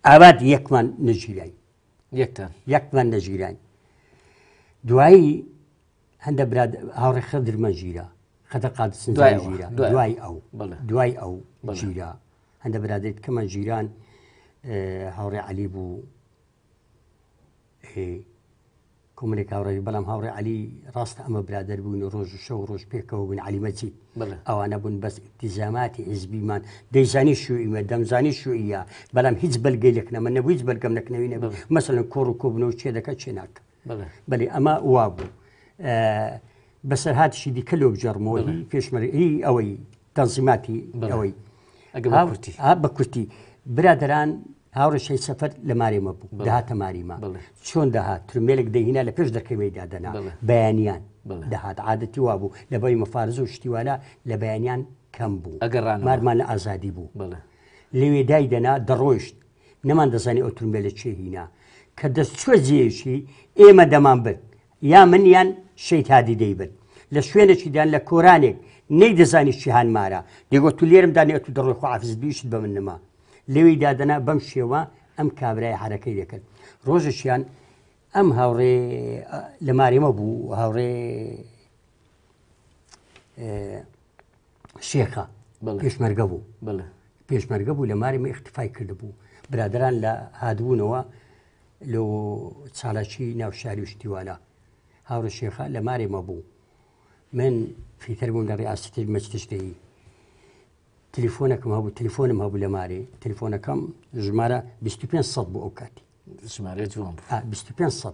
ئاواد یەکمان نژیرایی یەکمان لە ژیران دوایی هەندە هاوڕێ خەدرمە ژیرە خەدە قادسن ژیرە دوای ئەو دوای ئەو ژیرە هەندە برادێت کەمە ژیران هاوڕێ علی بوو کۆمەێک هاوڕێوی بەڵام هاوڕێ علی ڕاستە ئەمە برادر بوون و ڕۆژ و شەو ڕۆژ پێکەوە بوون علیمەچی ئەوانە بوون بەس تیزاماتی حزبیمان دەیزانی شوئیمە دەمزانی شوئە بەڵام هیچ بەلگەی لەکنەمە نەبوو هیچ بەرگەم لەکنەوی نەبوو مەمثلەن کۆڕ و کۆبنەوە چێ دەکە چێ ناکە بەێ ئەمە وا بوو بەسەرهاتشی دیکە لۆک جەرمۆلی پێشمەری ئەوەی تەنزیماتی ئەوەی ئەگەڵ بە کورتی برادران هاوڕشەی سەفەر لە ماریمە بوو داهاتە ماریمە چۆن داهات ترمێلێک دەهینا لە پێش دەکەمەیدا دەنا بەیانیان داهات عادەتی وا بوو لە بەی مەفارز و شتیوانە لە بەیانیان کەم بوو ئەگەڕان مارمان لە ئازادی بوو لەوێ دای دەنا دەڕۆیشت نەمان دەزانانی ئەو ترمێ لە چێ هینا کە دەستچوە جێشی ئێمە دەمان برد یا منیان شەیتادی دەیبن لە شوێنێکیدان لە کۆرانێک نەی دەزانی چیهان مارە دەگۆ تو لێرم دانی ئە تو دەڕۆی خو عفزبیشت بە من نما لەوی دادەنا بەم شێوە ئەم کابرای حرەکەی دەکرد ڕۆژشیان ئەم هاوڕێ لە مارێمە بوو هاوڕێ شێخە پێشمەرگە بوو پێشمەرگە بوو لە مارێمە اختفای کردبوو برادران لە هادبوونەوە لە چاڵەکی ناوشاری شتیوانە هاوڕە شێخە لە مارێمە بوو من فیتەر بووم لە ڕێاستی مەچتشتەیی تلیفۆنەکەم هەبوو تلیفۆنم هەبوو لە ماری تلیفۆنەکەم ژمارە 2500 بۆ ئەو کاتی ژمارە جوان 2500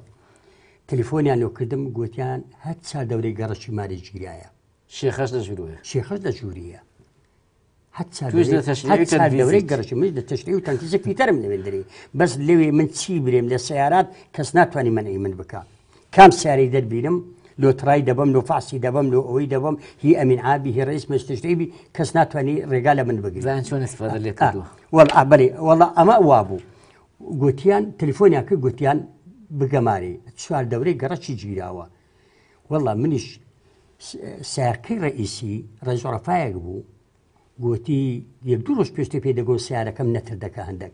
تلیفۆنیان لۆکردم گوتیان هەت چا دەورەی گەڕەشی ماری گیرایە شێخەش لە ژوروە شێخەش لە ژووریە دەورەی گەڕشی من لە تەشتی و تەنکیزەکی تەرم لەێندری بەس لەوێ من چی برێم لە سیارات کەس ناتوانانی منەی من بک کام سیارەی دەربینم لۆترای دەبم لۆ فاسی دەبم لۆ ئەوەی دەبم هی ئەمین ئابی هی ڕیس مەستشتیبی کەس ناتوانانی ڕێگا لە من بگیران چۆن وەڵبێ وەڵە ئەمە وا بوو گوتیان تەلیفۆنیاکە گوتیان بگەماری چوار دەورەی گەڕەکی گیراوە وەڵا منیش سارکەی ڕئیسی ڕێزۆڕەفایەک بوو گوتی یەک دوو ڕۆژ پێشتی پێ دەگۆ سیارەکەم نەتر دەکە هەندێک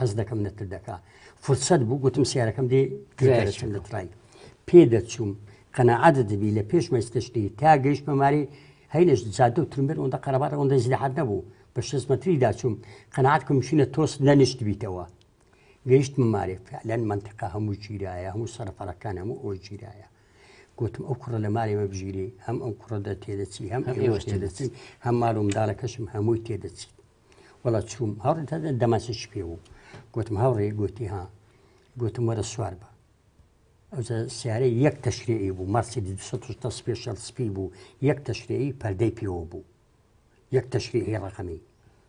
هەز دەکەم نەتر دەکا فرسەت بوو گوتم سیارەکەم دێ نەترای پێ دەچوم قەنەعادە دەبی لە پێش مەستشتی تا گەیشت بەماری هەینش زیادە و ترمبر ئەوەندا قەرەبات ئەوەندا زیحات نەبوو بە شزمەتریدا چوم قەنعات کومشینە تۆست نەنیشت بیتەوە گەیشت مماری فعلەن منتقا هەموو گیرایە هەموو سەرفەرەکان هەموو ئەو گیرایە گوتم ئەو کوڕە لە مارێمە بژیری هەم ئەو کوڕەدە تێدەچی هەم ئێوەش تێدەچی هەم ماڵ و منداڵەکەشم هەمووی تێدەچی وڵە چوم هەڕ دەماسش پێ و گوتم هاوڕێ گوتی ها گوتم وەرە سوار بە ئەوزە سیارەی یەک تەشرێعی بو مارسی 1970 بوو یەک تەشرێعی پەردەی پێوە بوو یەک تەشرێعی ڕقەمی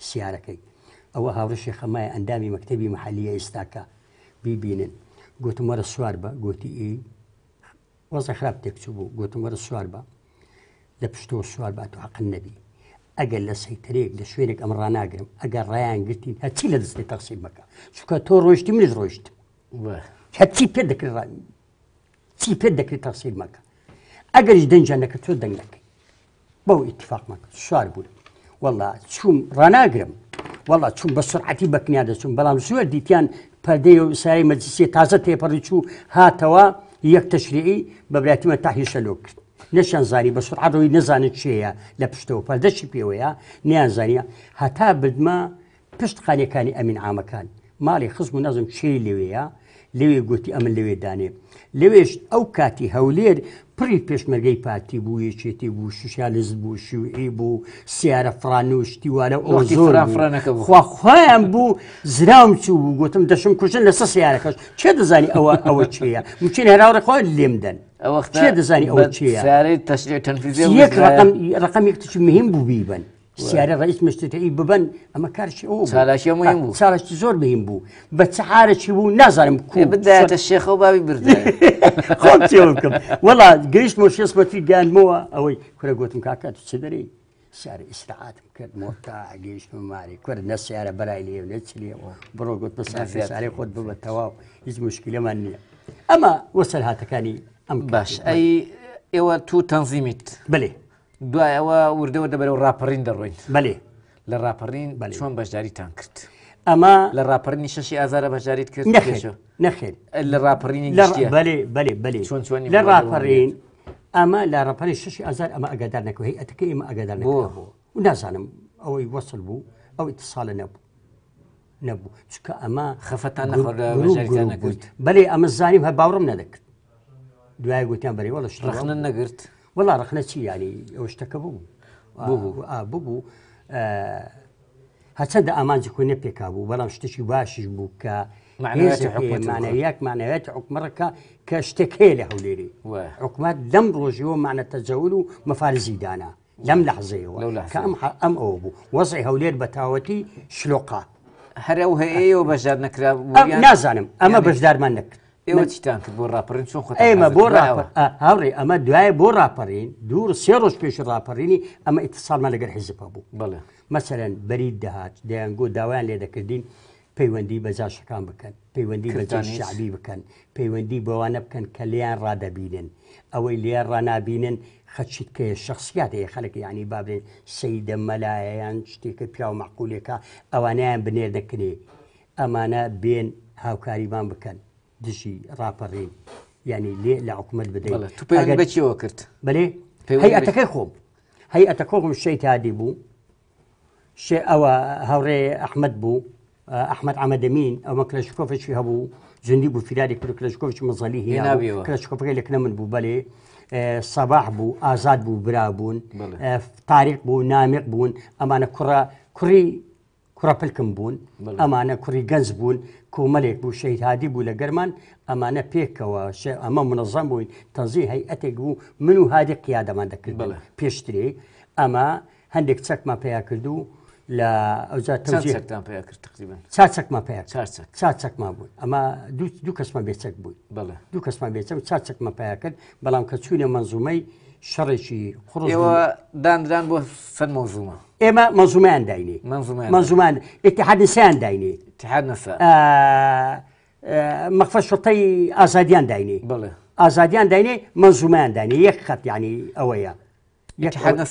سیارەکەی ئەوە هاوڕشی اندامی مکتبی محلی استاکا بی بینن گوتم وەرە سوار با گوتی ای وەزە خراب تکتو بو گوتم وەرە سوار با لە پشتەوە سووار بە تو حق النبی اگر لە سەیترێک لە شوێنێک ئەم اگر رایان گرتین هتی لە دەستی تەقسیب شکا تو روشتی ڕۆشتی منت هتی پیدک پێ چی پێ دەکرێت تاسییر مەکە ئەگەریش دەنجانەکە تۆ دەنگەکەی بەو ئتفاق مەکە سوار بوون وله چوم ڕناگرم وڵا چوون بە سرعەتی بەکنیا دەچوون بەڵام زۆر دیتیان پەردەی و ساری مەجلسی تازە تێپەڕی چوو هاتەوە یەک تەشریعی بەبراتیمە تاهیشەلۆ کرد نەشان زانی بە سرعەتەوەی نەزانێت چێە لە پشتەوە پەردەشی پێوەیە نیان زانیا هەتا بدمە پشت خانەکانی ئەمین ئامەکان ماڵی خزم و نەزم چێ لێوەیە لەوێ گوتی ئەمن لەوێ دانێ لەوێش ئەو کاتی هەولێر پڕی پێشمەرگەی پاتی بوو یەکێتی بوو شوشالز بوو شوعی بوو سیارە فرانوشتی وارە ئۆزۆرخوا خۆیان بوو زراوم چوو بوو گوتم دەشم کوژن لەسە سیارەکەش چێ دەزانی ئەوە ئەوە چێە موچین هێراڕێخوا لێمدەن ئەوە دەزانی ئەوە چێ تەشتەنفیزی ڕقم یەکتەچ مهم بوو بیبن پرسیارە ڕئیس مشتتەئی ببن ئەمە کارشی ئەو چالاشی مهم بوو چالشتی زۆر بهیم بوو بە چهارەی بوو نازارم کو بدایە شێخە و باوی بردە خۆم وڵا گەیشت و شێسمەتی گیانمەوە ئەوەی کورە گوتم کاکات چ دەری سیارە ئیسراعاتم کرد مۆتا گەیشت ماری کورد نە سیارە بەلای لێ نەچلێەوە بڕۆ گوت بە سافیساری خۆت ببە تەواو هیچ مشکلەمان نییە ئەمە وەسەر هاتەکانی ئەم باش ئەی ئێوە تو تەنزیمیت بلي برای وردەوە در روند. بله. بەێ لە ڕاپەڕین چۆن تان کرد اما لە ڕاپەرنی آزار ئازارە بەشداریت کرد نەخێن لە ڕاپەڕینی بەێ بله بەێ چۆن چۆن لە ڕاپەڕین ئەمە لە ڕپەری ششی ئازار ئەمە ئەگادار نەکەی ئەتەکە ئمە ئەگادار نەبوو و نازانم ئەوەی وەصل بوو ئەو ئتصالە نەبوو نەبوو چکە ئەمە تان کرد. بله اما زنیم هە باورم نەدەکرد دوای بری ولش. رخ نن نگرت. والله رخنا شي يعني واش تكبو آه، بوبو اه بوبو آه هاتشند امان جكو نبي كابو بلا مش تشي واش بوكا معنويات حكمتك معنويات معنويات حكمتك كاشتكي له وليري حكمات لم روجيو معنى تزاولو مفارزي دانا لم لحظه هو كام ام اوبو وضعي هولير بتاوتي شلوقه هر او هي او بجدار نكرا نازانم اما يعني- بجدار ما نكرا ئێوە چیتان کرد بۆ راپەرین چۆن خۆ ئێمە بۆ هاوڕێ ئەمە دوایە بۆ راپەرین دوور سێ ڕۆژ پێش راپەرینی ئەمە ئیتساڵمان لەگەر حیزبە بوو بڵێ مەسەرەن بەرید دەهات دەیانگۆ داوایان لێ دەکردین پەیوەندی بەزاشەکان بکەن پەیوەندی بەجان شعبی بکەن پەیوەندی بەوانە بکەن کە لیان ڕدەبینن ئەوەی لیان ڕنابینن خەچیت کە شخصیات هەیە خەلک ینی بابێن سەیدە مەلایەیان شتێکە پیا و مەقولێکە ئەوانیان بنێر دەکرێ ئەمانە بێن هاوکاریبان بکەن دژی ڕاپەڕی ینی لێ لە حکوومەت بدەیت تو بەچیەوە کرد بڵێ هەیەەکەی خۆم او کۆم شەی تادی بوو شێ بو هەوڕێ ئەحمد بوو ئەحمد ئەمەدەمین ئەمە کلشکۆفێکی هەبوو بو بوو فیلاری پر کلشکۆفچ مزەلی هێناویەوە کلشکۆفەکەی لەکنە من بوو بەلێ سەباح بوو ئازاد بوو برابوون بو نامق بون بوون ئەمانە کوڕە کوڕی کوڕەپلکم بون ئەمانە کوڕی گەنج بون کۆمەلێک بوو شەیدهادی بوو لە گەرمان ئەمانە پێکەوە ئەمە منەظەم بووین تەنزی هەی ئەتێک بوو من و هادی قیادەمان دەکرد بڵێ پێشترێ ئەمە هەندێک چەکمان پێیا کردو لە ئەوجا تەجیتان پێیا کرد تقریبان چا چەکمان پێ چا چەکمان بوو ئەمە دوو کەسمان بێچەک بوو بڵێ دوو کەسمان بێچەک چا چەکمە پیا کرد بەڵام کە چوونە منزومەی اتحاد ئێوە دانران بۆ سەر مۆزومە ئێمە مەزومان داینی مەزومان ئتحادسیان داینی مەخفە شڵتەی ئازادیان داینی بڵێ ئازادیان داینی مەزومان داینی یەک خەت ینی ئەوەیە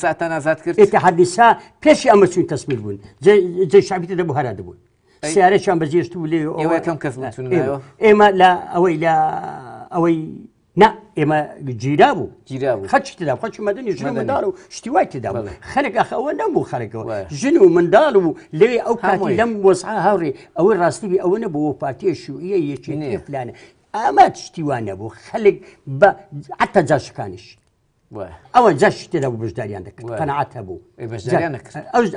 ساان ئازاد کرد ئتحادسا پێشی ئەمە چون تەسمیر بوون جێ شعبیتە دەبوو هەرا دەبوون سیارەشان بەجێشت و لێ ئەوەکەم کەس ئێمە لا ئەوەی لا ئەوەی نا ئێمە گیرا بوو گیرا بوو خەچ تدا خەچ مەدەنی ژن منداڵ و شتیوای تدا خەرێک ئەخەوە نەبوو خەرەکەوە ژن او منداڵ و لێ ئەو کاتی لەم وەسعا هاوڕێ اما ڕاستیبی ئەوە نەبوو با شوئیە جاش كانش ئامات شتیوان نەبوو خەلێک بە عتە جاشکانیش ئەوە جاش تێدا بوو بژداریان دەکرد قەنەعات هەبوو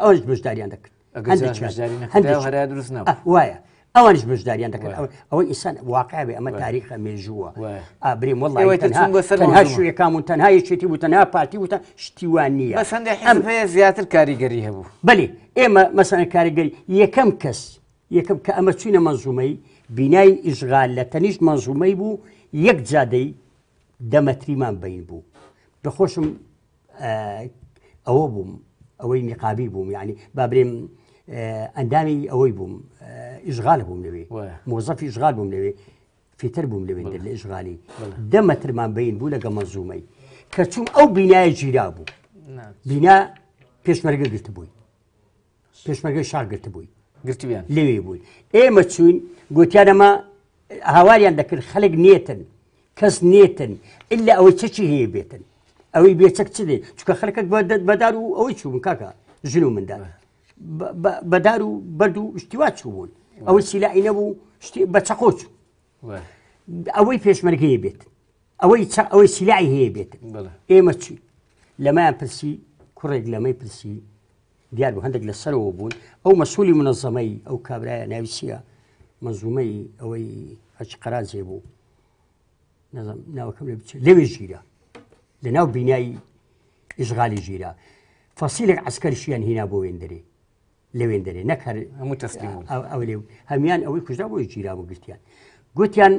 ئەوش بژداریان دەکرد هەندێک دروست نەبوو وایە ئەوانش مژداریان دەکەن او انسان واقع بێ ئەمە تاریخە مێژووە ئابریم تنها شوەکان و تەنها یەکێتی و تەنها پارتی وتە شتیوان نیە ئەم زیاتر کاریگەری هەبوو بلی ئێمە مەسەنە کاریگەری یەکەم کەس یەکەم کە ئەمە چینە مەنزومەی بینایی ئیژغال منظومي بو يك بوو دمتري مان بين بو بخوشم آه او بوم او نقابي بوم يعني بابريم ئەندامی ئەوەی بووم ئیژغال بووم لەوێ مۆزەفی ژغال بووم لەوێ فیتر بووم لەوێ لە ئیژغالی دەمەترمان بین بوو لەگە مەزومەی کە چوم ئەو بینایە گیرا بوو بینا پێشمەرگە گرت بووی پێشمەرگە شاگرت بووی گرتیان لەوێ بووی ئێمە چوین گوتیانەمە هاواریان دەکرد خەلک نێتن کەس نێتن ئللا ئەوەی چەکی هەیە بێتن ئەوەی بێچەک چ دێ چکە خەکەت بەدار و ئەوەی چوون کاکە ژن و منداە بەدار و بەرد و شتیوا چوبوون ئەوە سیلاعی نەبوو بە چەقۆچ ئەوەی پێشمەرگەیە بێت ئەوەی ئەوەی سیلاعی هەیە بێت ئێمە چی لەمایان پرسی کوڕێک لەمەی پرسی دیار بوو هەندێک لە سەرەوە بوون ئەو مەسوولی منەظەمەی ئەو کابراە ناویسیە مەزومەی ئەوەی هەچ قەرازێ بوو ناوەکەم لە بچێت لەوێ ژیرە لە ناو بینایی ئیشغالی ژیرە فەسیلێک عسکەرشیان هینا بۆ وێندەری لەوێن دەرێ نەکەر هەموو ئەو لێ هەمیان ئەوەی کوژدا بۆی جیرا بۆ گرتیان گوتیان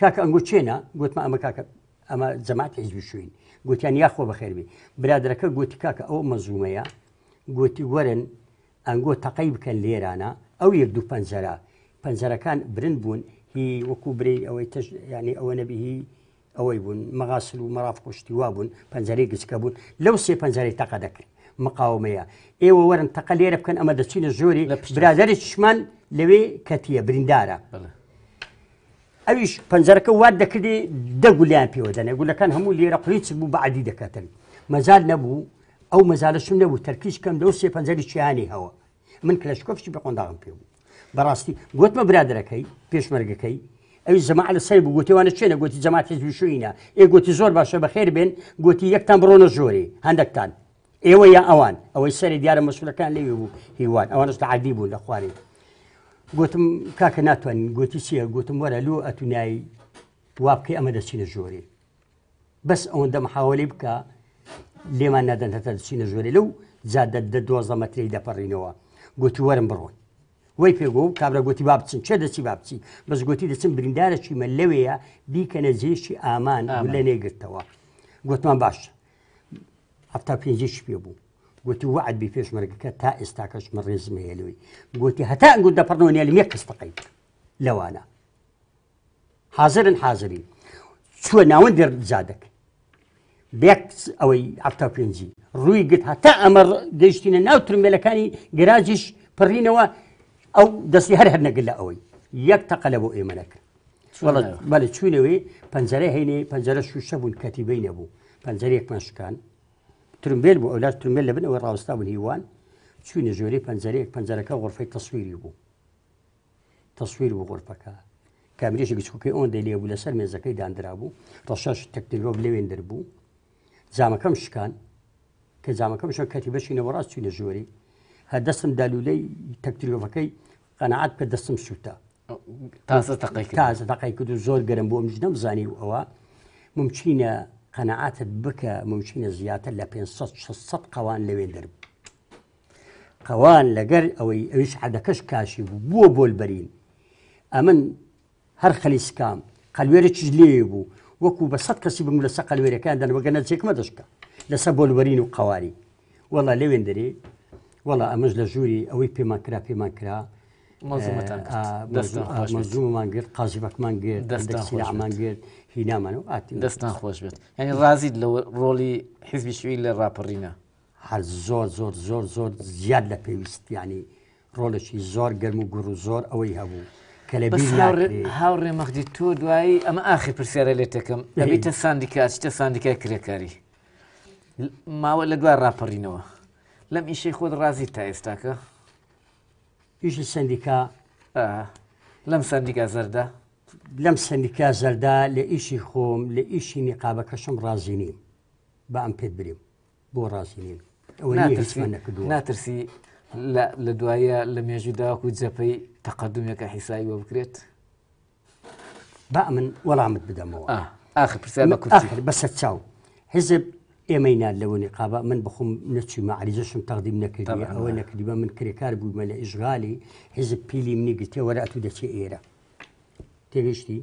کاکە ئەنگۆ چێنە گوتمە ئەمە کاکە ئەمە جەمات هیزبی شوین گوتیان یاخۆ بەخێربێ برادەکە گوتی کاکە ئەو مەزومەیە گوتی وەرن ئەنگۆ تەقەی بکەن لێرانە ئەو یەک دوو پەنجەرە پەنجەرەکان برن بوون هی وەکو بری ئەوەی تش ینی ئەوە نەبیهی ئەوەی بوون مەغاسل و مەراف قشتی وا بوون پەنجەری گچکە بوون لەو سێ پەنجەری تەقە دەکرد مقاومەیە ئێوە وەرن تەقە لێرە بکەن ئەمە دەچینە زۆری برادری چشمان لەوێ کەتیە بریندارە ئەویش پەنجەرەکە وات دەکردی دەگولیان پێوە دەنێ گولەکان هەموو لێرە قلیچ بوو بەعادی دەکاتن مەزال نەبوو ئەو مەزالشم نەبوو تەرکیش کەم لەو سێ پەنجەری چیانی هەوە من کلشکۆفشی بە قۆنداغم پێ بوو بەڕاستی گوتمە برادەکەی پێشمەرگەکەی ئەوی زەما لە سەر بوو گوتیوانە چێنە گوتی جەماتی زیشوینە ئێ گوتی زۆر باشە بەخێر بێن گوتی یەکتان بڕۆنە زۆری هەندێکتان ئێوە یا ئەوان ئەوەی سەری دیارە مەسولەکان لێ بوو هیوان ئەوانست عادی بوو لە خوارێ گوتم کاکە ناتوانین گوتی چییە گوتم وەرە لو ئەتونایی وا بکەی ئەمە دەچینە ژۆری بەس ئەوەندە محاولی بکە لێمان نادەن هەتا دەچینە ژۆری لەو جادە دە دۆزە مەتری دەپەڕینەوە گوتی وەرم بڕۆن وی پێگو و کابرا گوتی با بچین چه دەچی با بچی بەس گوتی دەچم بریندارە چیمە لەوەیە بیکەنە جێشی ئامان لە نێگرتەوە گوتمان باشە هەفتا پێنجش پێ بوو گوتی وعد بی پێشمەرگەکە تا ئێستا کەشمە ڕێزمەیەلوی گوتی هەتا ئەنگو دەپڕنەوە نێلمێ قستەقی لەوانە حاضرن حاضری چوە ناوە دەرزادەک بێک ئەوەی هەفتا پێنجی ڕووی گت هەتا ئەمە گەیشتینە ناو ترمێلەکانی گراجیش پڕینەوە ئەو دەستی هەر هەر نەگل لە ئەوەی یەک تەقەلە بۆ ئێمەەکە بەڵە چوونەوەی پەنجەرە هەینێ پەنجەرە شوشە بوون کەتیبەی نەبوو پەنجەرێکمان شکان ترمبیل بوو ئەولاش ترمبیل لە بن ئەوە ڕاوستا بن هیوان چوینە ژۆری پەنجەرەیەک پەنجەرەکە غۆرفەی تەسوویری بوو تەسویر بوو غۆرفەکە کامرێکی بچکۆکی ئەوەن دەلێ بوو لەسەر مێزەکەی دانرا بوو ڕەشش تەکتلۆب لەوێن دەربوو جامەکەم شکان کە جامەکەم ش کەتی بەشینەوە ڕاست چوینە ژۆری هە دەستم دالولەی تەکتلۆفەکەی قەنەعات کە دەستم سووتە تازە تەقی تازە تەقی کرد و زۆر گەرم بۆ مژدەم زانی و ئەوە ممچینە قەنەعاتت بکە ممکنە زیاتر لە 500 قەوان لەوێن دەرب قەوان لەگەر ئەوەی ئەویش عەدەکەش کاشی بووە بۆلبەرین ئەمن هەر خەلیسکام قەلوێرە چ لێ بوو وەکو بە سەد کەسی بم لەسە قەلوێرەکان دەن وەگەنە جێکمە دەشکە لەسە بۆلبەرین و قەواری وەڵا لەوێن دەرێ وەڵا ئەمەش لە ژووری ئەوەی پێمانکرا پێمانکرا مەزوممان گرت قازیبکمان گرت دەستمان گرت هینامان و ئاتی دەستان خۆش بێت یعنی ڕازید لە ڕۆلی حیزبی شوی لە ڕاپەڕینە هەر زۆر زۆر زۆر زۆر زیاد لە پێویست ینی ڕۆلێکی زۆر گەرم و گور و زۆر ئەوەی هەبوو کە لە هاوڕێ مەخدی تۆ دوایی ئەمە ئاخی پرسیارە لێ تەکەم ئەبیتە ساندیکاتتە ساندیکای کرێکاری ماوە لە دوای ڕاپەڕینەوە لەم ئیشەی خۆت ڕازی تا ئێستاکە هیچ السنديكا آه، سندیکا لم سندیکا زردا لم سندیکا زردا لإيشي خوم لإيشي نقابه كشم رازينين ڕازی نیم بە بو رازينين بریم بۆ ڕازی نیم ناترسی لە دوایە لە مێژوی داواکو جەپەی تەقدمێکە حیسایی وە ولا با من وەڵامت اه اخر پرسیار بە حزب ئێمەینا لەوە نقابە من بخۆم نەچی مەعریزەشم تەقدیم نەکردی او نەکردیمە من کرێکار بوومە لە ئیژغالی حیزب پیلی منی گرتێ وەرە ئەتو دەچێ ئێرە تێگەشتی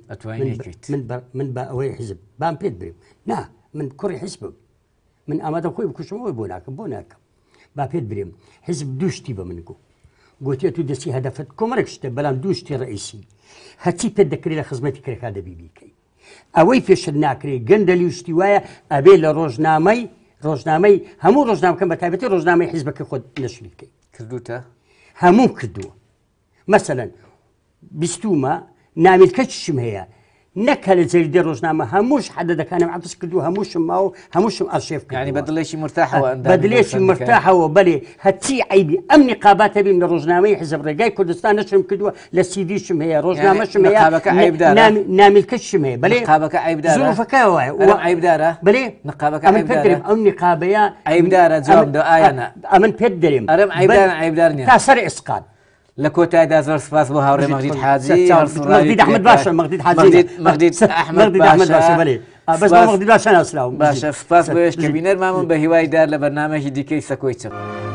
من با ئەوەی حزب بام پێت برم نا من کوڕی حزب من ئامادە خۆی بکوشمەوەی بۆ ناکەم بۆ با پێت برێم حزب دوشتی بە من گو گوتێ تو دەچی هەدەفت دوشتي شتە بەلام دوشتی ڕئیسی هەچی پێت دەکرێت لە خزمەتی کرێکا ئەوەی پێشت ناکرێت گەندەلی شتی وایە ئەبێ لە ڕۆژنامەی ڕۆژنامەی هەموو ڕۆژنامەکەم بە تایبەتی ڕۆژنامەی حیزبەکە خۆت نەشری بکەیت کردوتە هەموو کردووە مەسەن بیستومە نامیلکە چشم هەیە نكل زي دير ما هموش حد دا كان معطس كدو هموش ماو هموش ارشيف أصيف كدو يعني بدليش مرتاحة بدليش مرتاحة وبلي هتي عيبي أم نقابات بي من روزنامة حزب رجاي كردستان نشم كدو لسيدي شم هي روزنامة يعني شم هي نقابك عيب دارة نام نام الكش شم هي بلي نقابك عيب دارة زوفة كوا و... عيب دارة بلي نقابك عيب دارة أم نقابيا عيب دارة زوم دو آينا أمن بدريم أرم عيب دارة عيب دارني تأثر إسقاط لكوتا دا زور سباس بوها وري مغديد حاجي مغديد احمد باشا مغديد حاجي مغديد مغديد احمد مغديد احمد باشا بلي آه، باش مغديد باشا انا اسلام باشا سباس بوش كابينر ما من بهواي دار لبرنامج دي كي سكويتشر